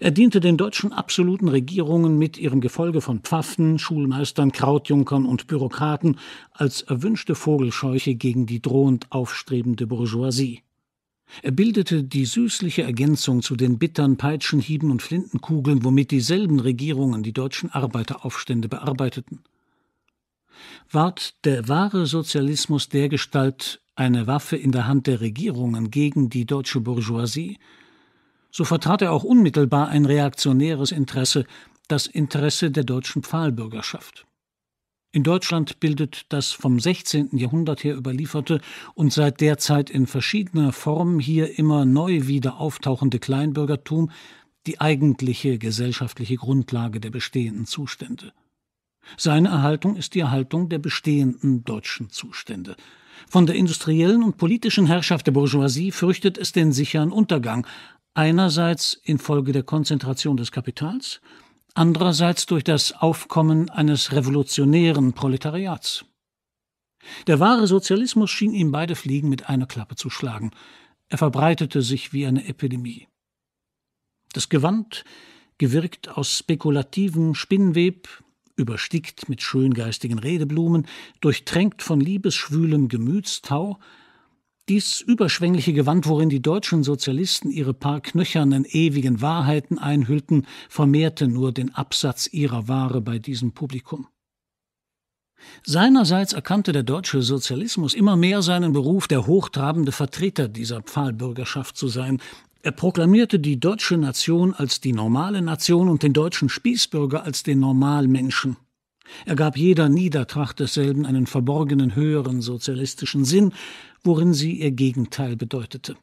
Er diente den deutschen absoluten Regierungen mit ihrem Gefolge von Pfaffen, Schulmeistern, Krautjunkern und Bürokraten als erwünschte Vogelscheuche gegen die drohend aufstrebende Bourgeoisie. Er bildete die süßliche Ergänzung zu den bittern Peitschenhieben und Flintenkugeln, womit dieselben Regierungen die deutschen Arbeiteraufstände bearbeiteten. Ward der wahre Sozialismus dergestalt eine Waffe in der Hand der Regierungen gegen die deutsche Bourgeoisie, so vertrat er auch unmittelbar ein reaktionäres Interesse, das Interesse der deutschen Pfahlbürgerschaft. In Deutschland bildet das vom 16. Jahrhundert her überlieferte und seit der Zeit in verschiedener Form hier immer neu wieder auftauchende Kleinbürgertum die eigentliche gesellschaftliche Grundlage der bestehenden Zustände. Seine Erhaltung ist die Erhaltung der bestehenden deutschen Zustände. Von der industriellen und politischen Herrschaft der Bourgeoisie fürchtet es den sicheren Untergang, einerseits infolge der Konzentration des Kapitals, andererseits durch das Aufkommen eines revolutionären Proletariats. Der wahre Sozialismus schien ihm beide Fliegen mit einer Klappe zu schlagen. Er verbreitete sich wie eine Epidemie. Das Gewand, gewirkt aus spekulativem Spinnweb, überstickt mit schöngeistigen Redeblumen, durchtränkt von liebesschwülem Gemütstau, dies überschwängliche Gewand, worin die deutschen Sozialisten ihre paar knöchernen ewigen Wahrheiten einhüllten, vermehrte nur den Absatz ihrer Ware bei diesem Publikum. Seinerseits erkannte der deutsche Sozialismus immer mehr seinen Beruf, der hochtrabende Vertreter dieser Pfahlbürgerschaft zu sein. Er proklamierte die deutsche Nation als die normale Nation und den deutschen Spießbürger als den Normalmenschen. Er gab jeder Niedertracht desselben einen verborgenen höheren sozialistischen Sinn, worin sie ihr Gegenteil bedeutete.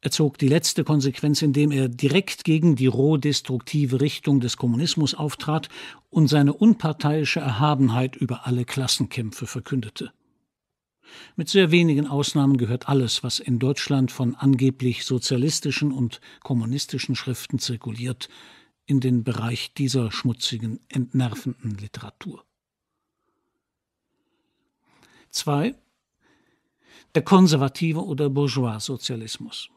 Er zog die letzte Konsequenz, indem er direkt gegen die rohdestruktive Richtung des Kommunismus auftrat und seine unparteiische Erhabenheit über alle Klassenkämpfe verkündete. Mit sehr wenigen Ausnahmen gehört alles, was in Deutschland von angeblich sozialistischen und kommunistischen Schriften zirkuliert, in den Bereich dieser schmutzigen, entnervenden Literatur. 2 der konservative oder Bourgeois-Sozialismus.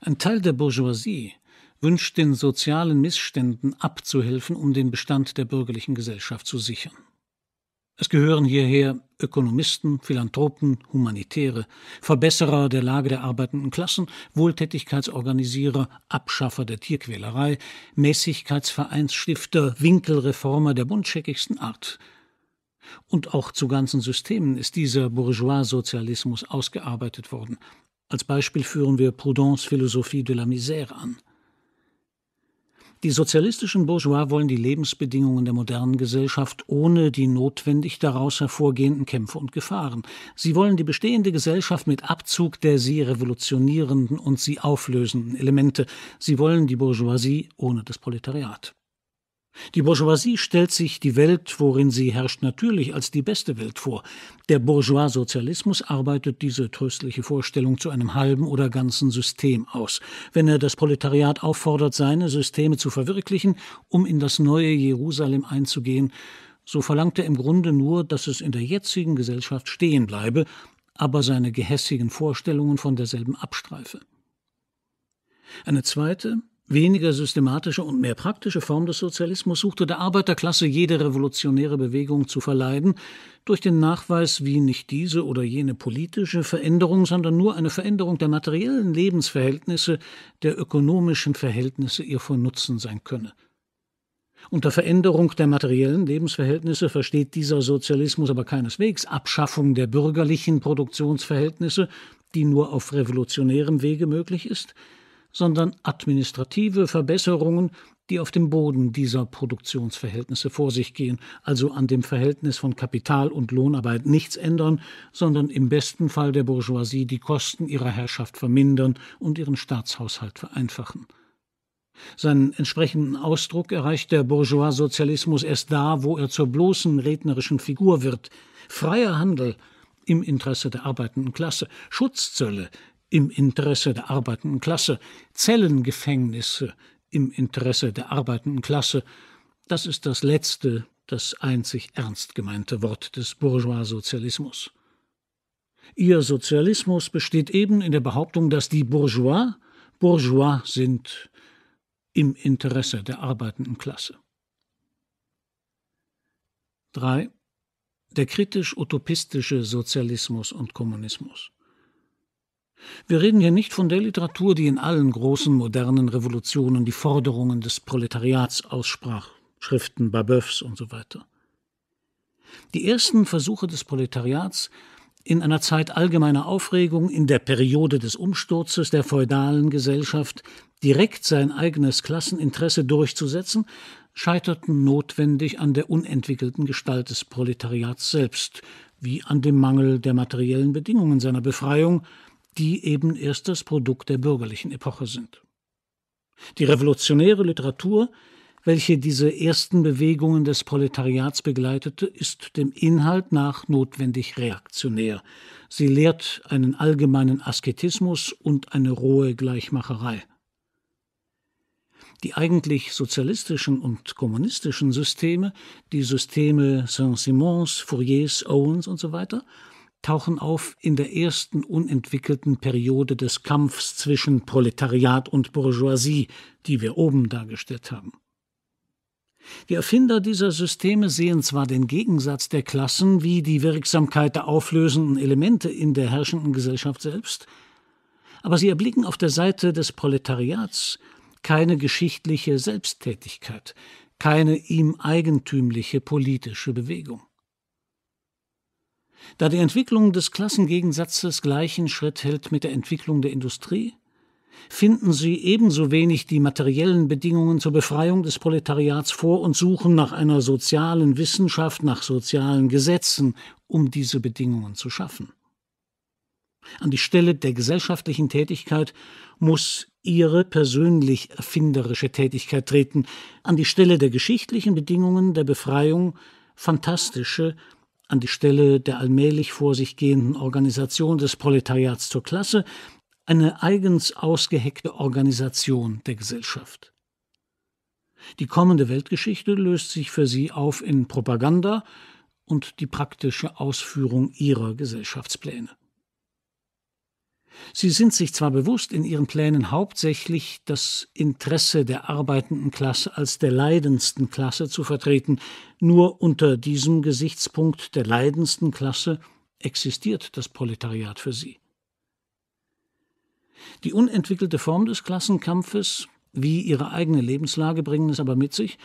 Ein Teil der Bourgeoisie wünscht den sozialen Missständen abzuhelfen, um den Bestand der bürgerlichen Gesellschaft zu sichern. Es gehören hierher Ökonomisten, Philanthropen, Humanitäre, Verbesserer der Lage der arbeitenden Klassen, Wohltätigkeitsorganisierer, Abschaffer der Tierquälerei, Mäßigkeitsvereinsstifter, Winkelreformer der buntscheckigsten Art – und auch zu ganzen Systemen ist dieser Bourgeois-Sozialismus ausgearbeitet worden. Als Beispiel führen wir Proudhons Philosophie de la Misère an. Die sozialistischen Bourgeois wollen die Lebensbedingungen der modernen Gesellschaft ohne die notwendig daraus hervorgehenden Kämpfe und Gefahren. Sie wollen die bestehende Gesellschaft mit Abzug der sie revolutionierenden und sie auflösenden Elemente. Sie wollen die Bourgeoisie ohne das Proletariat. Die Bourgeoisie stellt sich die Welt, worin sie herrscht, natürlich als die beste Welt vor. Der Bourgeois-Sozialismus arbeitet diese tröstliche Vorstellung zu einem halben oder ganzen System aus, wenn er das Proletariat auffordert, seine Systeme zu verwirklichen, um in das neue Jerusalem einzugehen, so verlangt er im Grunde nur, dass es in der jetzigen Gesellschaft stehen bleibe, aber seine gehässigen Vorstellungen von derselben abstreife. Eine zweite, weniger systematische und mehr praktische Form des Sozialismus suchte der Arbeiterklasse jede revolutionäre Bewegung zu verleiden, durch den Nachweis, wie nicht diese oder jene politische Veränderung, sondern nur eine Veränderung der materiellen Lebensverhältnisse, der ökonomischen Verhältnisse ihr von Nutzen sein könne. Unter Veränderung der materiellen Lebensverhältnisse versteht dieser Sozialismus aber keineswegs Abschaffung der bürgerlichen Produktionsverhältnisse, die nur auf revolutionärem Wege möglich ist, sondern administrative Verbesserungen, die auf dem Boden dieser Produktionsverhältnisse vor sich gehen, also an dem Verhältnis von Kapital und Lohnarbeit nichts ändern, sondern im besten Fall der Bourgeoisie die Kosten ihrer Herrschaft vermindern und ihren Staatshaushalt vereinfachen. Seinen entsprechenden Ausdruck erreicht der Bourgeois-Sozialismus erst da, wo er zur bloßen rednerischen Figur wird. Freier Handel im Interesse der arbeitenden Klasse, Schutzzölle im Interesse der arbeitenden Klasse, Zellengefängnisse im Interesse der arbeitenden Klasse, das ist das letzte, das einzig ernst gemeinte Wort des Bourgeois-Sozialismus. Ihr Sozialismus besteht eben in der Behauptung, dass die Bourgeois Bourgeois sind im Interesse der arbeitenden Klasse. 3. Der kritisch-utopistische Sozialismus und Kommunismus. Wir reden hier nicht von der Literatur, die in allen großen modernen Revolutionen die Forderungen des Proletariats aussprach, Schriften Babeufs und so weiter. Die ersten Versuche des Proletariats in einer Zeit allgemeiner Aufregung, in der Periode des Umsturzes der feudalen Gesellschaft, direkt sein eigenes Klasseninteresse durchzusetzen, scheiterten notwendig an der unentwickelten Gestalt des Proletariats selbst, wie an dem Mangel der materiellen Bedingungen seiner Befreiung, die eben erst das Produkt der bürgerlichen Epoche sind. Die revolutionäre Literatur, welche diese ersten Bewegungen des Proletariats begleitete, ist dem Inhalt nach notwendig reaktionär. Sie lehrt einen allgemeinen Asketismus und eine rohe Gleichmacherei. Die eigentlich sozialistischen und kommunistischen Systeme, die Systeme Saint-Simons, Fouriers, Owens usw., so tauchen auf in der ersten unentwickelten Periode des Kampfs zwischen Proletariat und Bourgeoisie, die wir oben dargestellt haben. Die Erfinder dieser Systeme sehen zwar den Gegensatz der Klassen wie die Wirksamkeit der auflösenden Elemente in der herrschenden Gesellschaft selbst, aber sie erblicken auf der Seite des Proletariats keine geschichtliche Selbsttätigkeit, keine ihm eigentümliche politische Bewegung. Da die Entwicklung des Klassengegensatzes gleichen Schritt hält mit der Entwicklung der Industrie, finden sie ebenso wenig die materiellen Bedingungen zur Befreiung des Proletariats vor und suchen nach einer sozialen Wissenschaft, nach sozialen Gesetzen, um diese Bedingungen zu schaffen. An die Stelle der gesellschaftlichen Tätigkeit muss ihre persönlich erfinderische Tätigkeit treten, an die Stelle der geschichtlichen Bedingungen der Befreiung fantastische, an die Stelle der allmählich vor sich gehenden Organisation des Proletariats zur Klasse eine eigens ausgeheckte Organisation der Gesellschaft. Die kommende Weltgeschichte löst sich für sie auf in Propaganda und die praktische Ausführung ihrer Gesellschaftspläne. Sie sind sich zwar bewusst in ihren Plänen hauptsächlich das Interesse der arbeitenden Klasse als der leidendsten Klasse zu vertreten, nur unter diesem Gesichtspunkt der leidendsten Klasse existiert das Proletariat für sie. Die unentwickelte Form des Klassenkampfes, wie ihre eigene Lebenslage bringen es aber mit sich,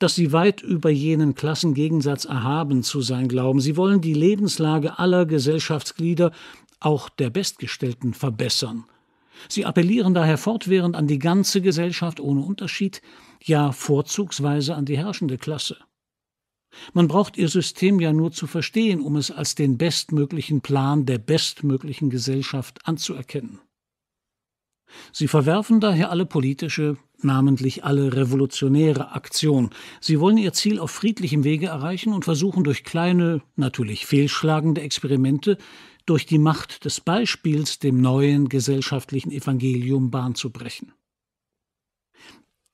dass sie weit über jenen Klassengegensatz erhaben zu sein glauben. Sie wollen die Lebenslage aller Gesellschaftsglieder auch der Bestgestellten verbessern. Sie appellieren daher fortwährend an die ganze Gesellschaft ohne Unterschied, ja vorzugsweise an die herrschende Klasse. Man braucht ihr System ja nur zu verstehen, um es als den bestmöglichen Plan der bestmöglichen Gesellschaft anzuerkennen. Sie verwerfen daher alle politische, namentlich alle revolutionäre Aktion. Sie wollen ihr Ziel auf friedlichem Wege erreichen und versuchen durch kleine, natürlich fehlschlagende Experimente durch die Macht des Beispiels dem neuen gesellschaftlichen Evangelium Bahn zu brechen.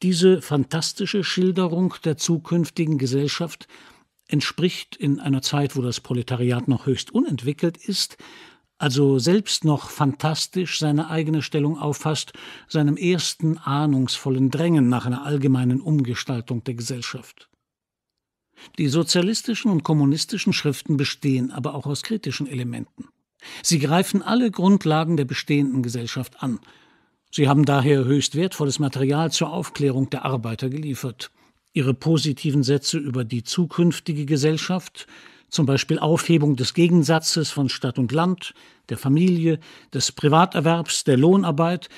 Diese fantastische Schilderung der zukünftigen Gesellschaft entspricht in einer Zeit, wo das Proletariat noch höchst unentwickelt ist, also selbst noch fantastisch seine eigene Stellung auffasst, seinem ersten ahnungsvollen Drängen nach einer allgemeinen Umgestaltung der Gesellschaft. Die sozialistischen und kommunistischen Schriften bestehen aber auch aus kritischen Elementen. Sie greifen alle Grundlagen der bestehenden Gesellschaft an. Sie haben daher höchst wertvolles Material zur Aufklärung der Arbeiter geliefert. Ihre positiven Sätze über die zukünftige Gesellschaft, zum Beispiel Aufhebung des Gegensatzes von Stadt und Land, der Familie, des Privaterwerbs, der Lohnarbeit,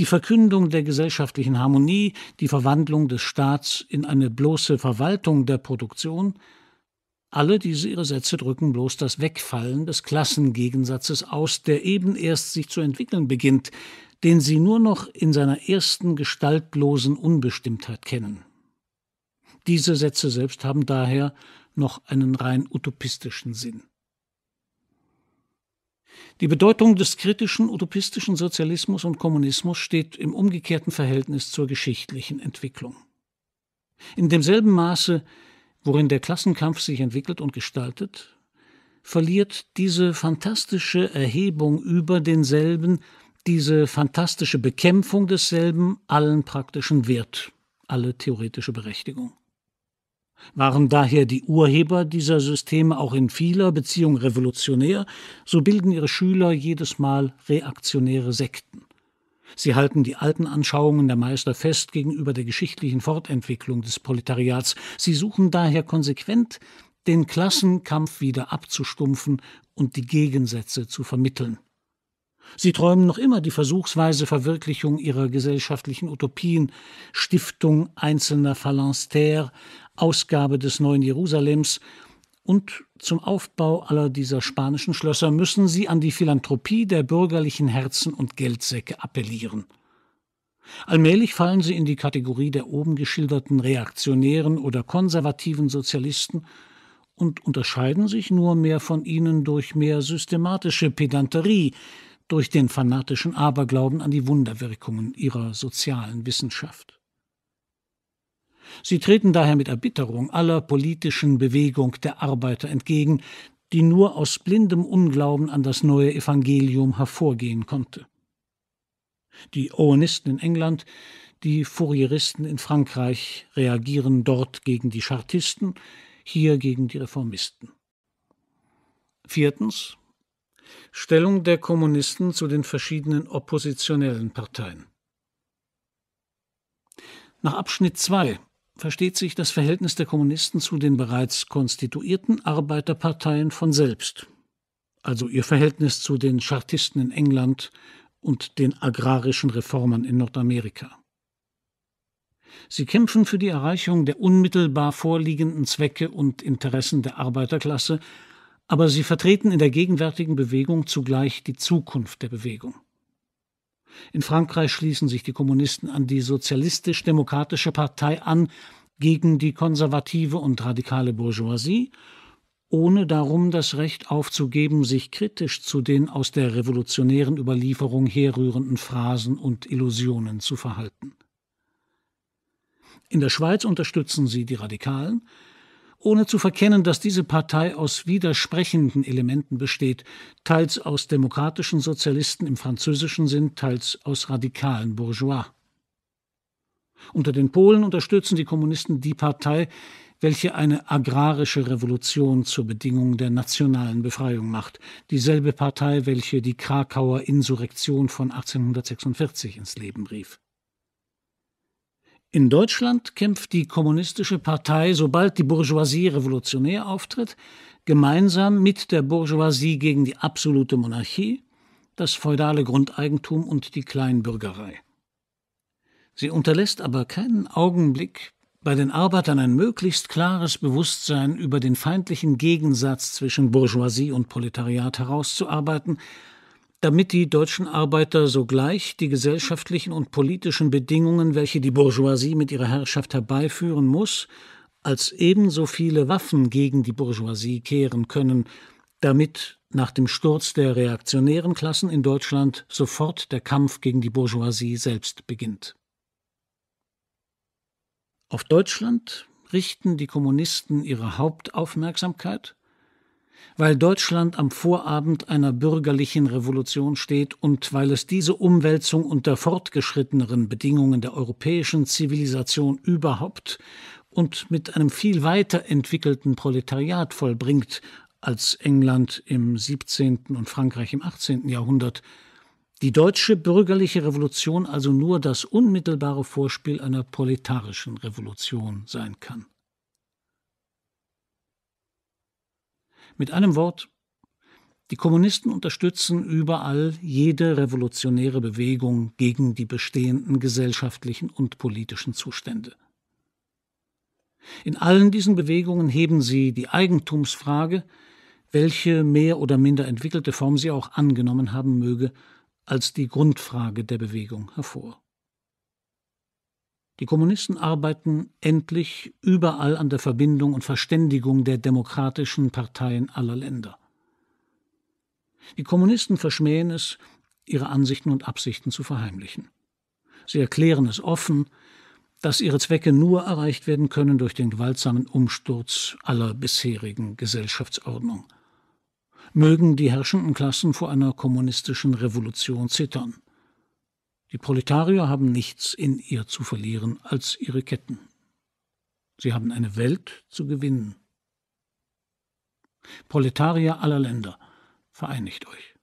die Verkündung der gesellschaftlichen Harmonie, die Verwandlung des Staats in eine bloße Verwaltung der Produktion, alle diese ihre Sätze drücken bloß das Wegfallen des Klassengegensatzes aus, der eben erst sich zu entwickeln beginnt, den sie nur noch in seiner ersten gestaltlosen Unbestimmtheit kennen. Diese Sätze selbst haben daher noch einen rein utopistischen Sinn. Die Bedeutung des kritischen utopistischen Sozialismus und Kommunismus steht im umgekehrten Verhältnis zur geschichtlichen Entwicklung. In demselben Maße, worin der Klassenkampf sich entwickelt und gestaltet, verliert diese fantastische Erhebung über denselben, diese fantastische Bekämpfung desselben allen praktischen Wert, alle theoretische Berechtigung. Waren daher die Urheber dieser Systeme auch in vieler Beziehung revolutionär, so bilden ihre Schüler jedes Mal reaktionäre Sekten. Sie halten die alten Anschauungen der Meister fest gegenüber der geschichtlichen Fortentwicklung des Proletariats. Sie suchen daher konsequent, den Klassenkampf wieder abzustumpfen und die Gegensätze zu vermitteln. Sie träumen noch immer die versuchsweise Verwirklichung ihrer gesellschaftlichen Utopien, Stiftung einzelner Phalanstères, Ausgabe des neuen Jerusalems und zum Aufbau aller dieser spanischen Schlösser müssen sie an die Philanthropie der bürgerlichen Herzen und Geldsäcke appellieren. Allmählich fallen sie in die Kategorie der oben geschilderten reaktionären oder konservativen Sozialisten und unterscheiden sich nur mehr von ihnen durch mehr systematische Pedanterie, durch den fanatischen Aberglauben an die Wunderwirkungen ihrer sozialen Wissenschaft. Sie treten daher mit Erbitterung aller politischen Bewegung der Arbeiter entgegen, die nur aus blindem Unglauben an das neue Evangelium hervorgehen konnte. Die Owenisten in England, die Fourieristen in Frankreich reagieren dort gegen die Chartisten, hier gegen die Reformisten. Viertens. Stellung der Kommunisten zu den verschiedenen oppositionellen Parteien. Nach Abschnitt 2 versteht sich das Verhältnis der Kommunisten zu den bereits konstituierten Arbeiterparteien von selbst, also ihr Verhältnis zu den Chartisten in England und den agrarischen Reformern in Nordamerika. Sie kämpfen für die Erreichung der unmittelbar vorliegenden Zwecke und Interessen der Arbeiterklasse, aber sie vertreten in der gegenwärtigen Bewegung zugleich die Zukunft der Bewegung. In Frankreich schließen sich die Kommunisten an die sozialistisch-demokratische Partei an gegen die konservative und radikale Bourgeoisie, ohne darum das Recht aufzugeben, sich kritisch zu den aus der revolutionären Überlieferung herrührenden Phrasen und Illusionen zu verhalten. In der Schweiz unterstützen sie die Radikalen, ohne zu verkennen, dass diese Partei aus widersprechenden Elementen besteht, teils aus demokratischen Sozialisten im französischen Sinn, teils aus radikalen Bourgeois. Unter den Polen unterstützen die Kommunisten die Partei, welche eine agrarische Revolution zur Bedingung der nationalen Befreiung macht, dieselbe Partei, welche die Krakauer Insurrektion von 1846 ins Leben rief. In Deutschland kämpft die Kommunistische Partei, sobald die Bourgeoisie revolutionär auftritt, gemeinsam mit der Bourgeoisie gegen die absolute Monarchie, das feudale Grundeigentum und die Kleinbürgerei. Sie unterlässt aber keinen Augenblick, bei den Arbeitern ein möglichst klares Bewusstsein über den feindlichen Gegensatz zwischen Bourgeoisie und Proletariat herauszuarbeiten damit die deutschen Arbeiter sogleich die gesellschaftlichen und politischen Bedingungen, welche die Bourgeoisie mit ihrer Herrschaft herbeiführen muss, als ebenso viele Waffen gegen die Bourgeoisie kehren können, damit nach dem Sturz der reaktionären Klassen in Deutschland sofort der Kampf gegen die Bourgeoisie selbst beginnt. Auf Deutschland richten die Kommunisten ihre Hauptaufmerksamkeit weil Deutschland am Vorabend einer bürgerlichen Revolution steht und weil es diese Umwälzung unter fortgeschritteneren Bedingungen der europäischen Zivilisation überhaupt und mit einem viel weiter entwickelten Proletariat vollbringt als England im 17. und Frankreich im 18. Jahrhundert. Die deutsche bürgerliche Revolution also nur das unmittelbare Vorspiel einer proletarischen Revolution sein kann. Mit einem Wort, die Kommunisten unterstützen überall jede revolutionäre Bewegung gegen die bestehenden gesellschaftlichen und politischen Zustände. In allen diesen Bewegungen heben sie die Eigentumsfrage, welche mehr oder minder entwickelte Form sie auch angenommen haben möge, als die Grundfrage der Bewegung hervor. Die Kommunisten arbeiten endlich überall an der Verbindung und Verständigung der demokratischen Parteien aller Länder. Die Kommunisten verschmähen es, ihre Ansichten und Absichten zu verheimlichen. Sie erklären es offen, dass ihre Zwecke nur erreicht werden können durch den gewaltsamen Umsturz aller bisherigen Gesellschaftsordnung. Mögen die herrschenden Klassen vor einer kommunistischen Revolution zittern. Die Proletarier haben nichts in ihr zu verlieren als ihre Ketten. Sie haben eine Welt zu gewinnen. Proletarier aller Länder, vereinigt euch.